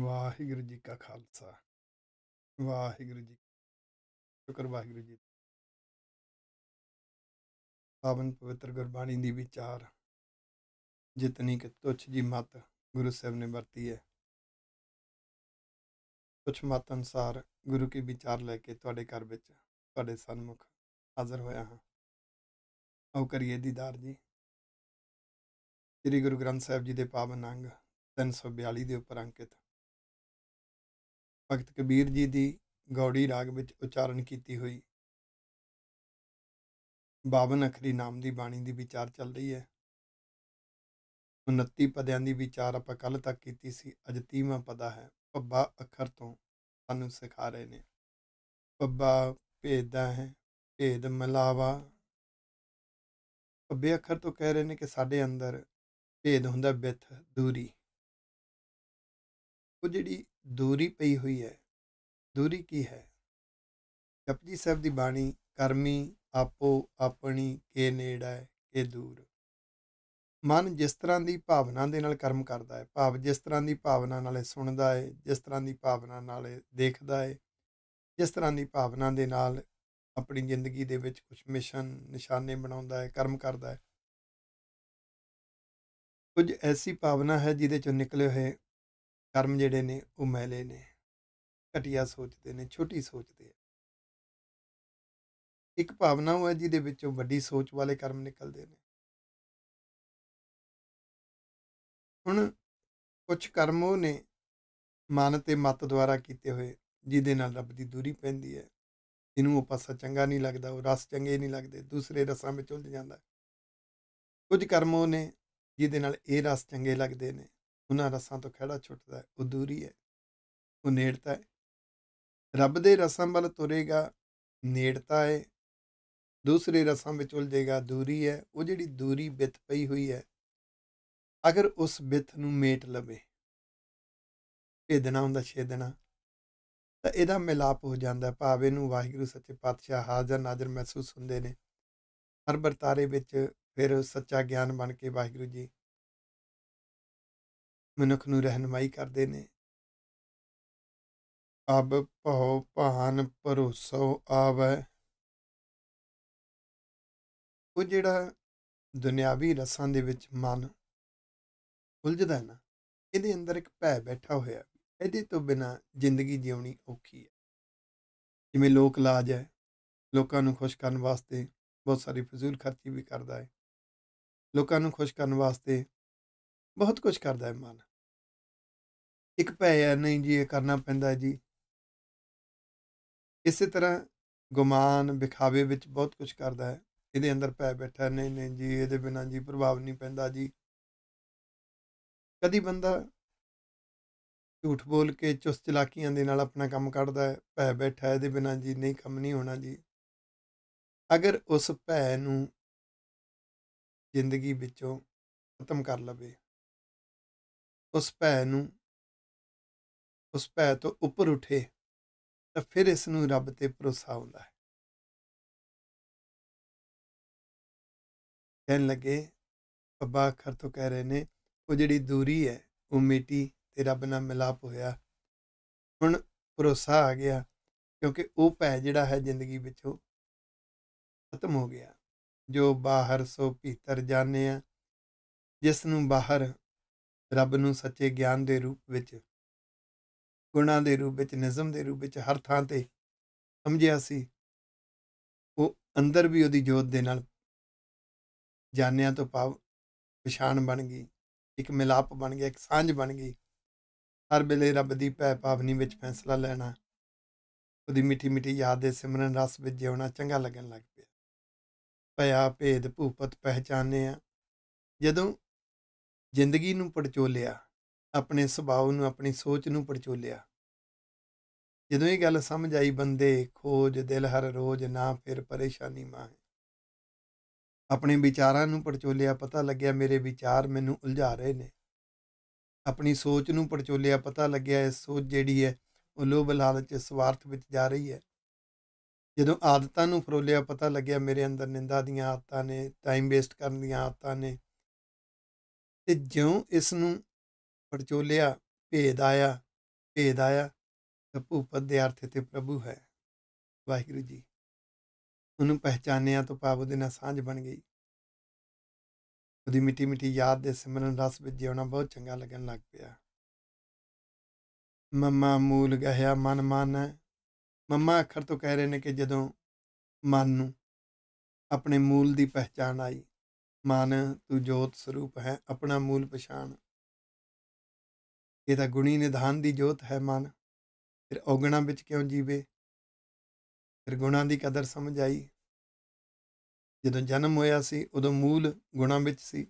ਵਾਹਿਗੁਰੂ ਜੀ ਕਾ ਖਾਲਸਾ ਵਾਹਿਗੁਰੂ ਜੀ ਸ਼ੁਕਰ ਵਾਹਿਗੁਰੂ ਜੀ ਪਾਵਨ ਪਵਿੱਤਰ ਗੁਰਬਾਣੀ ਦੀ ਵਿਚਾਰ ਜਿਤਨੀ ਕਿ ਤੁਛ ਜੀ ਮਤ ਗੁਰੂ ਸਾਹਿਬ ਨੇ ਵਰਤੀ ਹੈ ਤੁਛ ਮਤ ਅਨਸਾਰ ਗੁਰੂ ਕੇ ਵਿਚਾਰ ਲੈ ਕੇ ਤੁਹਾਡੇ ਘਰ ਵਿੱਚ ਤੁਹਾਡੇ ਸਨਮੁਖ ਹਾਜ਼ਰ ਹੋਇਆ ਹਾਂ ਆਓ ਕਰੀਏ ਦੀਦਾਰ ਜੀ ਸ੍ਰੀ ਗੁਰੂ ਗ੍ਰੰਥ ਸਾਹਿਬ ਜੀ ਦੇ ਪਾਵਨ ਅੰਗ 342 ਦੇ ਉੱਪਰ ਅੰਕਿਤ ਭਗਤ ਕਬੀਰ ਜੀ ਦੀ ਗੌੜੀ ਰਾਗ ਵਿੱਚ ਉਚਾਰਨ ਕੀਤੀ ਹੋਈ 52 ਅਖਰੀ ਨਾਮ ਦੀ ਬਾਣੀ ਦੀ ਵਿਚਾਰ ਚੱਲ ਰਹੀ ਹੈ 29 ਪਦਿਆਂ ਦੀ ਵਿਚਾਰ ਆਪਾਂ ਕੱਲ ਤੱਕ ਕੀਤੀ ਸੀ ਅੱਜ 30ਵਾਂ ਪਦਾ ਹੈ ਪੱਬਾ ਅੱਖਰ ਤੋਂ ਸਾਨੂੰ ਸਿਖਾ ਰਹੇ ਨੇ ਪੱਬਾ ਭੇਦਾ ਹੈ ਭੇਦ ਮਲਾਵਾ ਪੱਬੇ ਅੱਖਰ ਤੋਂ ਕਹਿ ਰਹੇ ਨੇ ਕਿ ਸਾਡੇ ਅੰਦਰ ਭੇਦ ਹੁੰਦਾ ਵਿਥ ਦੂਰੀ ਉਹ ਜਿਹੜੀ ਦੂਰੀ ਪਈ ਹੋਈ ਹੈ ਦੂਰੀ ਕੀ ਹੈ ਜਪਜੀ ਸਾਹਿਬ ਦੀ ਬਾਣੀ ਕਰਮੀ ਆਪੋ ਆਪਣੀ ਕੇ ਨੇੜਾ ਕੇ ਦੂਰ ਮਨ ਜਿਸ ਤਰ੍ਹਾਂ ਦੀ ਭਾਵਨਾ ਦੇ ਨਾਲ ਕਰਮ ਕਰਦਾ ਹੈ ਭਾਵ ਜਿਸ ਤਰ੍ਹਾਂ ਦੀ ਭਾਵਨਾ ਨਾਲ ਸੁਣਦਾ ਹੈ ਜਿਸ ਤਰ੍ਹਾਂ ਦੀ ਭਾਵਨਾ ਨਾਲ ਦੇਖਦਾ ਹੈ ਜਿਸ ਤਰ੍ਹਾਂ ਦੀ ਭਾਵਨਾ ਦੇ ਨਾਲ ਆਪਣੀ ਜ਼ਿੰਦਗੀ ਦੇ ਵਿੱਚ ਕੁਝ ਮਿਸ਼ਨ ਨਿਸ਼ਾਨੇ ਬਣਾਉਂਦਾ ਹੈ ਕਰਮ ਕਰਦਾ ਹੈ ਕੁਝ ਐਸੀ ਭਾਵਨਾ ਹੈ ਜਿਹਦੇ ਚੋਂ ਨਿਕਲੇ ਹੋਏ ਕਰਮ ਜਿਹੜੇ ਨੇ ਉਹ ਮੈਲੇ ਨੇ ਘਟਿਆ ਸੋਚਦੇ ਨੇ ਛੋਟੀ ਸੋਚਦੇ ਆ ਇੱਕ ਭਾਵਨਾ ਉਹ ਹੈ ਜਿਹਦੇ ਵਿੱਚੋਂ ਵੱਡੀ ਸੋਚ ਵਾਲੇ ਕਰਮ ਨਿਕਲਦੇ ਨੇ ਹੁਣ ਕੁਝ ਕਰਮ ਉਹ ਨੇ ਮਨ ਤੇ ਮਤ ਦੁਆਰਾ ਕੀਤੇ ਹੋਏ ਜਿਹਦੇ ਨਾਲ ਰੱਬ ਦੀ ਦੂਰੀ ਪੈਂਦੀ ਹੈ ਇਹਨੂੰ ਉਹ ਪਾਸਾ ਚੰਗਾ ਨਹੀਂ ਲੱਗਦਾ ਉਹ ਰਸ ਚੰਗੇ ਨਹੀਂ ਲੱਗਦੇ ਦੂਸਰੇ ਰਸਾਂ ਵਿੱਚ ਉਲਝ ਜਾਂਦਾ ਕੁਝ ਕਰਮ ਉਹ ਨੇ ਜਿਹਦੇ ਨਾਲ ਇਹ ਰਸ ਚੰਗੇ ਲੱਗਦੇ ਨੇ ਉਹਨਾਂ ਰਸਾਂ ਤੋਂ ਖਿਹੜਾ ਛੁੱਟਦਾ ਉਹ ਦੂਰੀ ਹੈ ਉਹ ਨੇੜਤਾ ਹੈ ਰੱਬ ਦੇ ਰਸਾਂ ਵੱਲ ਤੁਰੇਗਾ ਨੇੜਤਾ ਹੈ ਦੂਸਰੇ ਰਸਾਂ ਵਿੱਚ ਉਲਝੇਗਾ ਦੂਰੀ ਹੈ ਉਹ ਜਿਹੜੀ ਦੂਰੀ ਬਿਤ ਪਈ ਹੋਈ ਹੈ ਅਗਰ ਉਸ ਬਿੱਥ ਨੂੰ ਮੇਟ ਲਵੇ ਦਿਨਾਂ ਹੁੰਦਾ ਦਿਨਾਂ ਤਾਂ ਇਹਦਾ ਮਿਲਾਪ ਹੋ ਜਾਂਦਾ ਭਾਵੇਂ ਨੂੰ ਵਾਹਿਗੁਰੂ ਸੱਚੇ ਪਾਤਸ਼ਾਹ ਹਾਜ਼ਰ ਨਾਜ਼ਰ ਮਹਿਸੂਸ ਹੁੰਦੇ ਨੇ ਹਰ ਵਰਤਾਰੇ ਵਿੱਚ ਫਿਰ ਸੱਚਾ ਗਿਆਨ ਬਣ ਕੇ ਵਾਹਿਗੁਰੂ ਜੀ ਮਨੁੱਖ ਨੂੰ ਰਹਿਨਮਾਈ ਕਰਦੇ ਨੇ ਅਬ ਭਉ ਭਾਨ ਭਰੋਸੋ ਆਵੇ ਉਹ ਜਿਹੜਾ ਦੁਨਿਆਵੀ ਰਸਾਂ ਦੇ ਵਿੱਚ ਮਨ ਉਲਝਦਾ ਨਾ ਇਹਦੇ ਅੰਦਰ ਇੱਕ ਭੈ ਬੈਠਾ ਹੋਇਆ ਇਹਦੇ ਤੋਂ ਬਿਨਾ ਜ਼ਿੰਦਗੀ ਜਿਉਣੀ ਔਖੀ ਹੈ ਜਿਵੇਂ ਲੋਕ ਲਾਜ ਹੈ ਲੋਕਾਂ ਨੂੰ ਖੁਸ਼ ਕਰਨ ਵਾਸਤੇ ਬਹੁਤ ਸਾਰੀ ਫਜ਼ੂਲ ਖਰਚੀ ਵੀ ਕਰਦਾ ਹੈ ਲੋਕਾਂ ਨੂੰ ਖੁਸ਼ ਕਰਨ ਵਾਸਤੇ ਬਹੁਤ ਕੁਝ ਕਰਦਾ ਹੈ ਮਨ ਇੱਕ ਭੈ ਹੈ ਨਹੀਂ ਜੀ ਇਹ ਕਰਨਾ ਪੈਂਦਾ ਜੀ ਇਸੇ ਤਰ੍ਹਾਂ ਗੁਮਾਨ ਵਿਖਾਵੇ ਵਿੱਚ ਬਹੁਤ ਕੁਝ ਕਰਦਾ ਹੈ ਇਹਦੇ ਅੰਦਰ ਪੈ ਬੈਠਾ ਨਹੀਂ ਨਹੀਂ ਜੀ ਇਹਦੇ ਬਿਨਾਂ ਜੀ ਪ੍ਰਭਾਵ ਨਹੀਂ ਪੈਂਦਾ ਜੀ ਕਦੀ ਬੰਦਾ ਝੂਠ ਬੋਲ ਕੇ ਚੁਸਤ ਚਲਾਕੀਆਂ ਦੇ ਨਾਲ ਆਪਣਾ ਕੰਮ ਕੱਢਦਾ ਹੈ ਭੈ ਬੈਠਾ ਇਹਦੇ ਬਿਨਾਂ ਜੀ ਨਹੀਂ ਕੰਮ ਨਹੀਂ ਹੋਣਾ ਜੀ ਅਗਰ ਉਸ ਭੈ ਨੂੰ ਜ਼ਿੰਦਗੀ ਵਿੱਚੋਂ ਖਤਮ ਕਰ ਲਵੇ ਉਸ ਭੈ ਨੂੰ ਉਸ ਭੈ ਤੋਂ ਉੱਪਰ ਉਠੇ ਤਾਂ ਫਿਰ ਇਸ ਨੂੰ ਰੱਬ ਤੇ ਭਰੋਸਾ ਹੁੰਦਾ ਹੈ ਕਹਿਣ ਲੱਗੇ ਅੱਬਾ ਖਰ ਤੋਂ ਕਹਿ ਰਹੇ ਨੇ ਉਹ ਜਿਹੜੀ ਦੂਰੀ ਹੈ ਉਹ ਮਿਟੀ ਤੇ ਰੱਬ ਨਾਲ ਮਿਲਾਪ ਹੋਇਆ ਹੁਣ ਭਰੋਸਾ ਆ ਗਿਆ ਕਿਉਂਕਿ ਉਹ ਪੈ ਜਿਹੜਾ ਹੈ ਜ਼ਿੰਦਗੀ ਵਿੱਚੋਂ ਖਤਮ ਹੋ ਗਿਆ ਜੋ ਬਾਹਰ ਸੋ ਭੀਤਰ ਜਾਣੇ ਆ ਜਿਸ ਨੂੰ ਬਾਹਰ ਰੱਬ ਨੂੰ ਸੱਚੇ ਗਿਆਨ ਦੇ ਰੂਪ ਵਿੱਚ ਗੁਣਾਂ ਦੇ ਰੂਪ ਵਿੱਚ ਨਿਜ਼ਮ ਦੇ ਰੂਪ ਵਿੱਚ ਹਰ ਥਾਂ ਤੇ ਸਮਝਿਆ ਸੀ ਉਹ ਅੰਦਰ ਵੀ ਉਹਦੀ ਜੋਤ ਦੇ ਨਾਲ ਜਾਣਿਆ ਤੋਂ ਪਾਵ ਪਛਾਣ ਬਣ ਗਈ ਇੱਕ ਮਿਲਾਪ ਬਣ ਗਿਆ ਇੱਕ ਸਾਂਝ ਬਣ ਗਈ ਹਰ ਵੇਲੇ ਰੱਬ ਦੀ ਪੈ ਪਾਵਨੀ ਵਿੱਚ ਫੈਸਲਾ ਲੈਣਾ ਉਹਦੀ ਮਿੱਠੀ ਮਿੱਠੀ ਯਾਦ ਦੇ ਸਿਮਰਨ ਰਸ ਵਿੱਚ ਜਿਉਣਾ ਚੰਗਾ ਲੱਗਣ ਲੱਗ ਪਿਆ ਭਇਆ ਭੇਦ ਭੂਪਤ ਪਹਿਚਾਨੇ ਆ ਜਦੋਂ ਜ਼ਿੰਦਗੀ ਨੂੰ ਪੜਚੋਲਿਆ ਆਪਣੇ ਸੁਭਾਅ ਨੂੰ ਆਪਣੀ ਸੋਚ ਨੂੰ ਪੜਚੋਲਿਆ ਜਦੋਂ ਇਹ ਗੱਲ ਸਮਝ ਆਈ ਬੰਦੇ ਖੋਜ ਦਿਲ ਹਰ ਰੋਜ਼ ਨਾ ਫਿਰ ਪਰੇਸ਼ਾਨੀ ਮਾਂ ਆਪਣੇ ਵਿਚਾਰਾਂ ਨੂੰ ਪਰਚੋਲਿਆ ਪਤਾ ਲੱਗਿਆ ਮੇਰੇ ਵਿਚਾਰ ਮੈਨੂੰ ਉਲਝਾ ਰਹੇ ਨੇ ਆਪਣੀ ਸੋਚ ਨੂੰ ਪਰਚੋਲਿਆ ਪਤਾ ਲੱਗਿਆ ਇਹ ਸੋਚ ਜਿਹੜੀ ਹੈ ਉਹ ਲੋਭ ਲਾਲਚ ਸਵਾਰਥ ਵਿੱਚ ਜਾ ਰਹੀ ਹੈ ਜਦੋਂ ਆਦਤਾਂ ਨੂੰ ਫਰੋਲਿਆ ਪਤਾ ਲੱਗਿਆ ਮੇਰੇ ਅੰਦਰ ਨਿੰਦਾ ਦੀਆਂ ਆਦਤਾਂ ਨੇ ਟਾਈਮ ਵੇਸਟ ਕਰਨ ਦੀਆਂ ਆਦਤਾਂ ਨੇ ਤੇ ਜਿਉਂ ਇਸ ਨੂੰ ਪਰਚੋਲਿਆ ਭੇਦ ਆਇਆ ਭੇਦ ਆਇਆ ਤਾਂ ਭੂਪਤ ਦੇ ਅਰਥ ਤੇ ਪ੍ਰਭੂ ਹੈ ਵਾਹਿਗੁਰੂ ਜੀ ਉਹਨੂੰ ਪਹਿਚਾਨਿਆ ਤੋਂ ਪਾਪ ਉਹਦੇ ਨਾਲ ਸਾਂਝ ਬਣ ਗਈ ਉਹਦੀ ਮਿੱਟੀ ਮਿੱਟੀ ਯਾਦ ਦੇ ਸਿਮਰਨ ਰਸ ਵਿੱਚ ਜਿਉਣਾ ਬਹੁਤ ਚੰਗਾ ਲੱਗਣ ਲੱਗ ਪਿਆ ਮਮਾ ਮੂਲ ਗਹਿਆ ਮਨ ਮਨ ਮਮਾ ਅੱਖਰ ਤੋਂ ਕਹਿ ਰਹੇ ਨੇ ਕਿ ਜਦੋਂ ਮਨ ਨੂੰ ਆਪਣੇ ਮੂਲ ਦੀ ਪਹਿਚਾਨ ਆਈ ਮਨ ਤੂੰ ਜੋਤ ਸਰੂਪ ਹੈ ਆਪਣਾ ਮੂਲ ਪਛਾਣ ਇਹ ਤਾਂ ਗੁਣੀ ਨਿਧਾਨ ਦੀ ਜੋਤ ਹੈ ਮਨ ਫਿਰ ਔਗਣਾ ਵਿੱਚ ਕਿਉਂ ਜੀਵੇ ਗੁਣਾਂ ਦੀ ਕਦਰ ਸਮਝ ਆਈ ਜਦੋਂ ਜਨਮ ਹੋਇਆ ਸੀ ਉਦੋਂ ਮੂਲ ਗੁਣਾਂ ਵਿੱਚ ਸੀ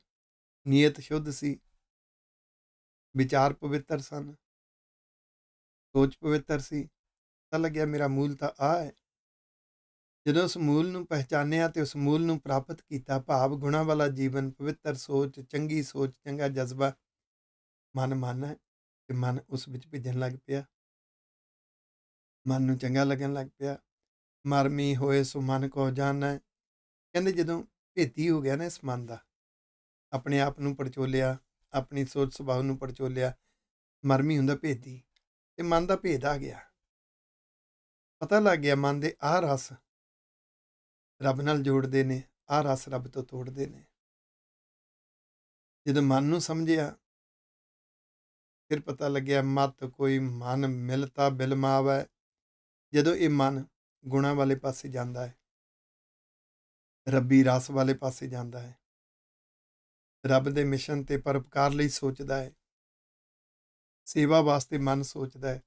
ਨੀਅਤ ਸ਼ੁੱਧ ਸੀ ਵਿਚਾਰ ਪਵਿੱਤਰ ਸਨ ਸੋਚ ਪਵਿੱਤਰ ਸੀ ਤਾਂ ਲੱਗਿਆ ਮੇਰਾ ਮੂਲ ਤਾਂ ਆ ਹੈ ਜਦੋਂ ਉਸ ਮੂਲ ਨੂੰ ਪਹਿਚਾਨਿਆ ਤੇ ਉਸ ਮੂਲ ਨੂੰ ਪ੍ਰਾਪਤ ਕੀਤਾ ਭਾਵ ਗੁਣਾ ਵਾਲਾ ਜੀਵਨ ਪਵਿੱਤਰ ਸੋਚ ਚੰਗੀ ਸੋਚ ਚੰਗਾ ਜਜ਼ਬਾ ਮਨ ਮਾਨਾ ਤੇ ਮਨ ਉਸ ਵਿੱਚ ਭਿੱਜਣ ਲੱਗ ਪਿਆ ਮਨ ਨੂੰ ਚੰਗਾ ਲੱਗਣ ਲੱਗ ਪਿਆ ਮਰਮੀ ਹੋਏ ਸੋ ਮਨ ਕੋ ਜਾਣੈ ਕਹਿੰਦੇ ਜਦੋਂ ਭੇਤੀ ਹੋ ਗਿਆ ਨਾ ਇਸ ਮਨ ਦਾ ਆਪਣੇ ਆਪ ਨੂੰ ਪਰਚੋਲਿਆ ਆਪਣੀ ਸੋਚ ਸੁਭਾਅ ਨੂੰ ਪਰਚੋਲਿਆ ਮਰਮੀ ਹੁੰਦਾ ਭੇਤੀ ਤੇ ਮਨ ਦਾ ਭੇਦ ਆ ਗਿਆ ਪਤਾ ਲੱਗ ਗਿਆ ਮਨ ਦੇ ਆ ਰਸ ਰੱਬ ਨਾਲ ਜੋੜਦੇ ਨੇ ਆ ਰਸ ਰੱਬ ਤੋਂ ਤੋੜਦੇ ਨੇ ਜਦੋਂ ਮਨ ਨੂੰ ਸਮਝਿਆ ਫਿਰ ਪਤਾ ਲੱਗਿਆ ਮਤ ਕੋਈ ਮਨ ਮਿਲਤਾ ਬਿਲਮਾਵੇ ਜਦੋਂ ਇਹ ਮਨ ਗੁਣਾ ਵਾਲੇ ਪਾਸੇ ਜਾਂਦਾ ਹੈ ਰੱਬੀ ਰਸ ਵਾਲੇ ਪਾਸੇ ਜਾਂਦਾ ਹੈ ਰੱਬ ਦੇ ਮਿਸ਼ਨ ਤੇ ਪਰਉਪਕਾਰ ਲਈ ਸੋਚਦਾ ਹੈ ਸੇਵਾ ਵਾਸਤੇ ਮਨ ਸੋਚਦਾ ਹੈ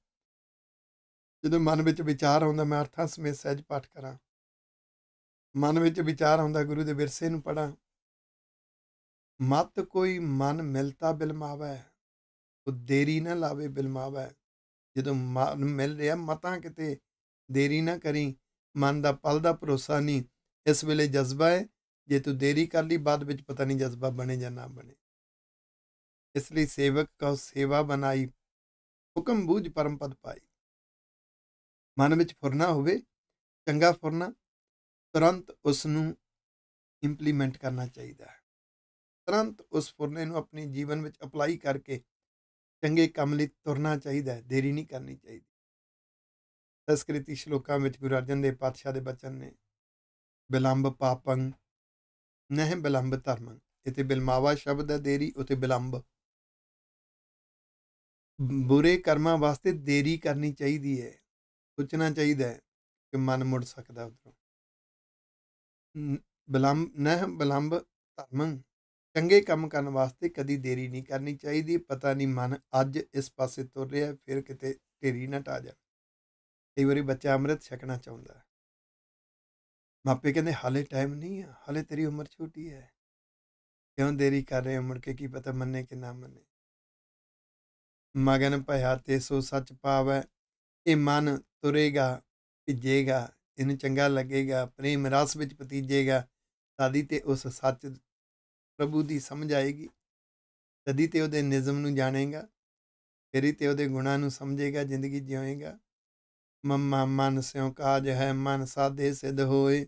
ਜਦੋਂ ਮਨ ਵਿੱਚ ਵਿਚਾਰ ਆਉਂਦਾ ਮੈਂ ਅਰਥਾਂ ਸਮੇਤ ਸਹਿਜ ਪਾਠ ਕਰਾਂ ਮਨ ਵਿੱਚ ਵਿਚਾਰ ਆਉਂਦਾ ਗੁਰੂ ਦੇ ਵਿਰਸੇ ਨੂੰ ਪੜਾਂ ਮਤ ਕੋਈ ਮਨ ਮਿਲਤਾ ਬਿਲਮਾਵੇ ਉਹ ਦੇਰੀ ਨਾ ਲਾਵੇ ਬਿਲਮਾਵੇ ਜਦੋਂ ਮਨ ਮਿਲ ਰਿਹਾ ਮਤਾਂ ਕਿਤੇ ਦੇਰੀ ਨਾ ਕਰੀ ਮਨ ਦਾ ਪਲ ਦਾ ਭਰੋਸਾ ਨਹੀਂ ਇਸ ਵੇਲੇ ਜਜ਼ਬਾ ਹੈ ਜੇ ਤੂੰ ਦੇਰੀ ਕਰ ਲਈ ਬਾਅਦ ਵਿੱਚ ਪਤਾ ਨਹੀਂ ਜਜ਼ਬਾ ਬਣੇ ਜਾਂ ਨਾ ਬਣੇ ਇਸ ਲਈ ਸੇਵਕ ਕਉ ਸੇਵਾ ਬਣਾਈ ਹੁਕਮ ਬੂਝ ਪਰਮ ਪਦ ਪਾਈ ਮਨ ਵਿੱਚ ਫੁਰਨਾ ਹੋਵੇ ਚੰਗਾ ਫੁਰਨਾ ਤੁਰੰਤ ਉਸ ਨੂੰ ਇੰਪਲੀਮੈਂਟ ਕਰਨਾ ਚਾਹੀਦਾ ਹੈ ਤੁਰੰਤ ਉਸ ਫੁਰਨੇ ਨੂੰ ਆਪਣੇ ਜੀਵਨ ਵਿੱਚ ਅਪਲਾਈ ਕਰਕੇ ਚੰਗੇ ਕੰਮ ਲਈ ਤੁਰਨਾ ਚਾਹੀਦਾ ਹੈ ਦੇਰੀ ਨਹੀਂ ਕਰਨੀ ਚਾਹੀਦੀ ਸੰਸਕ੍ਰਿਤੀ ਸ਼ਲੋਕਾਂ ਵਿੱਚ ਗੁਰੂ ਅਰਜਨ ਦੇਵ ਪਾਤਸ਼ਾਹ ਦੇ ਬਚਨ ਨੇ ਬਿਲੰਬ ਪਾਪੰ ਨਹਿ ਬਿਲੰਬ ਧਰਮੰ ਇਤੇ ਬਿਲਮਾਵਾ ਸ਼ਬਦ ਹੈ ਦੇਰੀ ਉਤੇ ਬਿਲੰਬ ਬੁਰੇ ਕਰਮਾਂ ਵਾਸਤੇ ਦੇਰੀ ਕਰਨੀ ਚਾਹੀਦੀ ਹੈ ਸੋਚਣਾ ਚਾਹੀਦਾ ਹੈ ਕਿ ਮਨ ਮੁੜ ਸਕਦਾ ਉਧਰੋਂ ਬਿਲੰਬ ਨਹਿ ਬਿਲੰਬ ਧਰਮੰ ਚੰਗੇ ਕੰਮ ਕਰਨ ਵਾਸਤੇ ਕਦੀ ਦੇਰੀ ਨਹੀਂ ਕਰਨੀ ਚਾਹੀਦੀ ਪਤਾ ਨਹੀਂ ਮਨ ਅੱਜ ਇਸ ਪਾਸੇ ਤੁਰ ਰਿਹਾ ਫਿਰ ਕਿਤੇ ਢੇਰੀ ਨਾ ਟਾ ਜਾ ਕਈ ਵਾਰੀ ਬੱਚਾ ਅੰਮ੍ਰਿਤ ਛਕਣਾ ਚਾਹੁੰਦਾ ਹੈ ਮਾਪੇ ਕਹਿੰਦੇ ਹਾਲੇ ਟਾਈਮ ਨਹੀਂ ਹੈ ਹਾਲੇ ਤੇਰੀ ਉਮਰ ਛੋਟੀ ਹੈ ਕਿਉਂ ਦੇਰੀ ਕਰ ਰਹੇ ਮੁੜ ਕੇ ਕੀ ਪਤਾ ਮੰਨੇ ਕਿ ਨਾ ਮੰਨੇ ਮਗਨ ਭਇਆ ਤੇ ਸੋ ਸੱਚ ਪਾਵੈ ਇਹ ਮਨ ਤੁਰੇਗਾ ਭਿੱਜੇਗਾ ਇਹਨੂੰ ਚੰਗਾ ਲੱਗੇਗਾ ਪ੍ਰੇਮ ਰਸ ਵਿੱਚ ਪਤੀਜੇਗਾ ਸਾਦੀ ਤੇ ਉਸ ਸੱਚ ਪ੍ਰਭੂ ਦੀ ਸਮਝ ਆਏਗੀ ਸਦੀ ਤੇ ਉਹਦੇ ਨਿਜ਼ਮ ਨੂੰ ਜਾਣੇਗਾ ਤੇਰੀ ਤੇ ਉਹਦੇ ਗੁਣਾਂ ਨੂੰ ਸਮਝੇਗਾ ਜ਼ਿੰਦਗੀ ਜਿਉਏਗਾ ਮਮਾ ਮਨ ਸਿਉ ਕਾਜ ਹੈ ਮਨ ਸਾਦੇ ਸਿੱਧ ਹੋਏ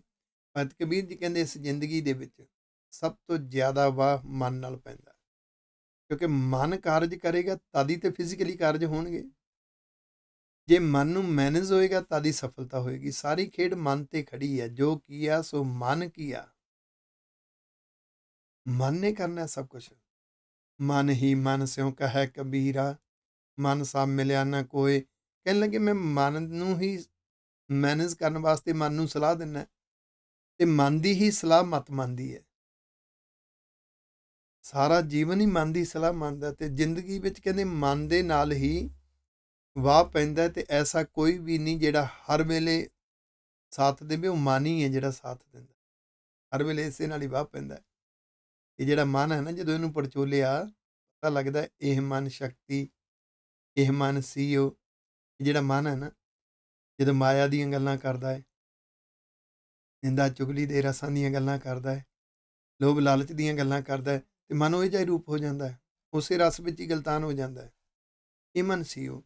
ਪਤ ਕਬੀਰ ਜੀ ਕਹਿੰਦੇ ਇਸ ਜ਼ਿੰਦਗੀ ਦੇ ਵਿੱਚ ਸਭ ਤੋਂ ਜ਼ਿਆਦਾ ਵਾਹ ਮਨ ਨਾਲ ਪੈਂਦਾ ਕਿਉਂਕਿ ਮਨ ਕਾਰਜ ਕਰੇਗਾ ਤਦ ਹੀ ਤੇ ਫਿਜ਼ੀਕਲੀ ਕਾਰਜ ਹੋਣਗੇ ਜੇ ਮਨ ਨੂੰ ਮੈਨੇਜ ਹੋਏਗਾ ਤਦ ਹੀ ਸਫਲਤਾ ਹੋਏਗੀ ਸਾਰੀ ਖੇਡ ਮਨ ਤੇ ਖੜੀ ਹੈ ਜੋ ਕੀਆ ਸੋ ਮਨ ਕੀਆ ਮਨ ਨੇ ਕਰਨਾ ਸਭ ਕੁਝ ਮਨ ਹੀ ਮਨ ਸਿਉ ਕਹੈ ਕਬੀਰਾ ਮਨ ਸਾ ਮਿਲਿਆ ਨਾ ਕੋਈ ਕਹਿਣ ਲੱਗੇ ਮੈਂ ਮਨ ਨੂੰ ਹੀ ਮੈਨੇਜ ਕਰਨ ਵਾਸਤੇ ਮਨ ਨੂੰ ਸਲਾਹ ਦਿੰਨਾ ਤੇ ਮਨ ਦੀ ਹੀ ਸਲਾਹ ਮਤ ਮੰਨਦੀ ਹੈ ਸਾਰਾ ਜੀਵਨ ਹੀ ਮਨ ਦੀ ਸਲਾਹ ਮੰਨਦਾ ਤੇ ਜ਼ਿੰਦਗੀ ਵਿੱਚ ਕਹਿੰਦੇ ਮਨ ਦੇ ਨਾਲ ਹੀ ਵਾਹ ਪੈਂਦਾ ਤੇ ਐਸਾ ਕੋਈ ਵੀ ਨਹੀਂ ਜਿਹੜਾ ਹਰ ਵੇਲੇ ਸਾਥ ਦੇਵੇ ਉਹ ਮਨ ਹੀ ਹੈ ਜਿਹੜਾ ਸਾਥ ਦਿੰਦਾ ਹਰ ਵੇਲੇ ਇਸੇ ਨਾਲ ਹੀ ਵਾਹ ਪੈਂਦਾ ਇਹ ਜਿਹੜਾ ਮਨ ਹੈ ਨਾ ਜਦੋਂ ਇਹਨੂੰ ਪਰਚੋਲਿਆ ਪਤਾ ਲੱਗਦਾ ਇਹ ਮਨ ਸ਼ਕਤੀ ਇਹ ਮਨ ਸੀਓ ਜਿਹੜਾ ਮਨ ਹੈ ਨਾ ਜਦੋਂ ਮਾਇਆ ਦੀਆਂ ਗੱਲਾਂ ਕਰਦਾ ਹੈ ਇਹਦਾ ਚੁਗਲੀ ਦੇ ਰਸਾਂ ਦੀਆਂ ਗੱਲਾਂ ਕਰਦਾ ਹੈ ਲੋਭ ਲਾਲਚ ਦੀਆਂ ਗੱਲਾਂ ਕਰਦਾ ਹੈ ਤੇ ਮਨ ਉਹ ਜਿਹਾ ਰੂਪ ਹੋ ਜਾਂਦਾ ਹੈ ਉਸੇ ਰਸ ਵਿੱਚ ਹੀ ਗਲਤਾਨ ਹੋ ਜਾਂਦਾ ਹੈ ਇਹ ਮਨ ਸੀ ਉਹ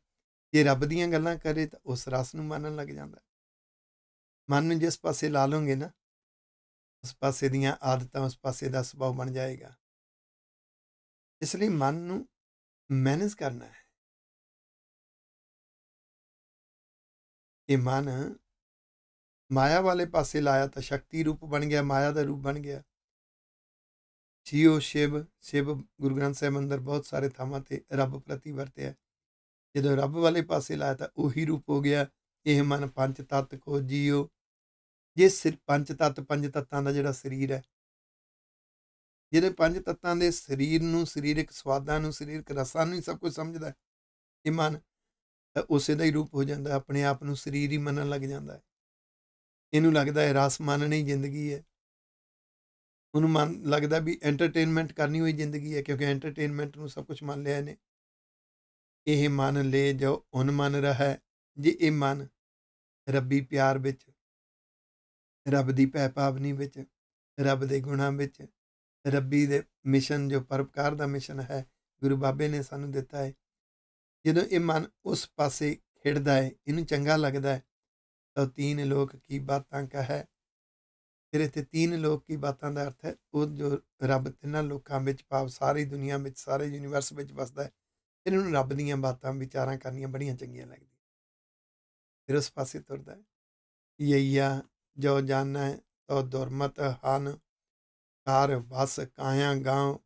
ਜੇ ਰੱਬ ਦੀਆਂ ਗੱਲਾਂ ਕਰੇ ਤਾਂ ਉਸ ਰਸ ਨੂੰ ਮੰਨਣ ਲੱਗ ਜਾਂਦਾ ਹੈ ਮਨ ਨੂੰ ਜਿਸ ਪਾਸੇ ਲਾ ਲੋਗੇ ਨਾ ਉਸ ਪਾਸੇ ਦੀਆਂ ਆਦਤਾਂ ਉਸ ਪਾਸੇ ਦਾ ਸੁਭਾਅ ਬਣ ਜਾਏਗਾ ਇਸ ਲਈ ਮਨ ਨੂੰ ਮੈਨੇਜ ਕਰਨਾ ਹੈ ਇਹ ਮਨ ਮਾਇਆ ਵਾਲੇ ਪਾਸੇ ਲਾਇਆ ਤਾਂ ਸ਼ਕਤੀ ਰੂਪ ਬਣ ਗਿਆ ਮਾਇਆ ਦਾ ਰੂਪ ਬਣ ਗਿਆ ਜੀਓ ਸ਼ਿਵ ਸ਼ਿਵ ਗੁਰੂ ਗ੍ਰੰਥ ਸਾਹਿਬ ਅੰਦਰ ਬਹੁਤ ਸਾਰੇ ਥਾਵਾਂ ਤੇ ਰੱਬ ਪ੍ਰਤੀ ਵਰਤਿਆ ਜਦੋਂ ਰੱਬ ਵਾਲੇ ਪਾਸੇ ਲਾਇਆ ਤਾਂ ਉਹੀ ਰੂਪ ਹੋ ਗਿਆ ਇਹ ਮਨ ਪੰਜ ਤਤ ਕੋ ਜੀਓ ਜੇ ਸਿਰ ਪੰਜ ਤਤ ਪੰਜ ਤਤਾਂ ਦਾ ਜਿਹੜਾ ਸਰੀਰ ਹੈ ਜਿਹਦੇ ਪੰਜ ਤਤਾਂ ਦੇ ਸਰੀਰ ਨੂੰ ਸਰੀਰਕ ਸਵਾਦਾਂ ਨੂੰ ਸਰੀਰਕ ਰਸਾਂ ਨੂੰ ਸਭ ਕੁਝ ਸਮਝਦਾ ਹੈ ਇਹ ਮਨ ਤਾਂ ਉਸੇ ਦਾ ਹੀ ਰੂਪ ਹੋ ਜਾਂਦਾ ਆਪਣੇ ਆਪ ਨੂੰ ਸਰੀਰ ਹੀ ਮੰਨਣ ਲੱਗ ਜਾਂਦਾ ਹੈ ਇਹਨੂੰ ਲੱਗਦਾ ਹੈ ਰਸ ਮੰਨਣੀ ਜ਼ਿੰਦਗੀ ਹੈ ਉਹਨੂੰ ਮਨ ਲੱਗਦਾ ਵੀ ਐਂਟਰਟੇਨਮੈਂਟ ਕਰਨੀ ਹੋਈ ਜ਼ਿੰਦਗੀ ਹੈ ਕਿਉਂਕਿ ਐਂਟਰਟੇਨਮੈਂਟ ਨੂੰ ਸਭ ਕੁਝ ਮੰਨ ਲਿਆ ਇਹਨੇ ਇਹ ਮਨ ਲੈ ਜੋ ਉਹਨ ਮਨ ਰਹਾ ਜੇ ਇਹ ਮਨ ਰੱਬੀ ਪਿਆਰ ਵਿੱਚ ਰੱਬ ਦੀ ਪੈ ਪਾਵਨੀ ਵਿੱਚ ਰੱਬ ਦੇ ਗੁਣਾਂ ਵਿੱਚ ਰੱਬੀ ਦੇ ਮਿਸ਼ਨ ਜੋ ਪਰਪਕਾਰ ਦਾ ਮਿਸ਼ਨ ਹੈ ਗੁਰੂ ਬਾਬੇ ਨੇ ਸਾਨੂੰ ਦਿੱਤਾ ਹੈ ਜਦੋਂ ਇਹ ਮਨ ਉਸ ਪਾਸੇ ਖਿੜਦਾ ਹੈ ਇਹਨੂੰ ਚੰਗਾ ਲੱਗਦਾ ਹੈ ਤਾਂ ਤੀਨ ਲੋਕ ਕੀ ਬਾਤਾਂ ਕਹੇ ਤੇਰੇ ਤੇ ਤੀਨ ਲੋਕ ਕੀ ਬਾਤਾਂ ਦਾ ਅਰਥ ਹੈ ਉਹ ਜੋ ਰੱਬ ਤਿੰਨਾਂ ਲੋਕਾਂ ਵਿੱਚ ਪਾਪ ਸਾਰੀ ਦੁਨੀਆ ਵਿੱਚ ਸਾਰੇ ਯੂਨੀਵਰਸ ਵਿੱਚ ਵਸਦਾ ਹੈ ਇਹਨਾਂ ਨੂੰ ਰੱਬ ਦੀਆਂ ਬਾਤਾਂ ਵਿਚਾਰਾਂ ਕਰਨੀਆਂ ਬੜੀਆਂ ਚੰਗੀਆਂ ਲੱਗਦੀਆਂ ਫਿਰ ਉਸ ਪਾਸੇ ਤੁਰਦਾ ਹੈ ਯਈਆ ਜੋ ਜਾਣੈ ਤੋ ਦੁਰਮਤ ਹਨ ਕਾਰ ਵਸ ਕਾਇਆ ਗਾਉ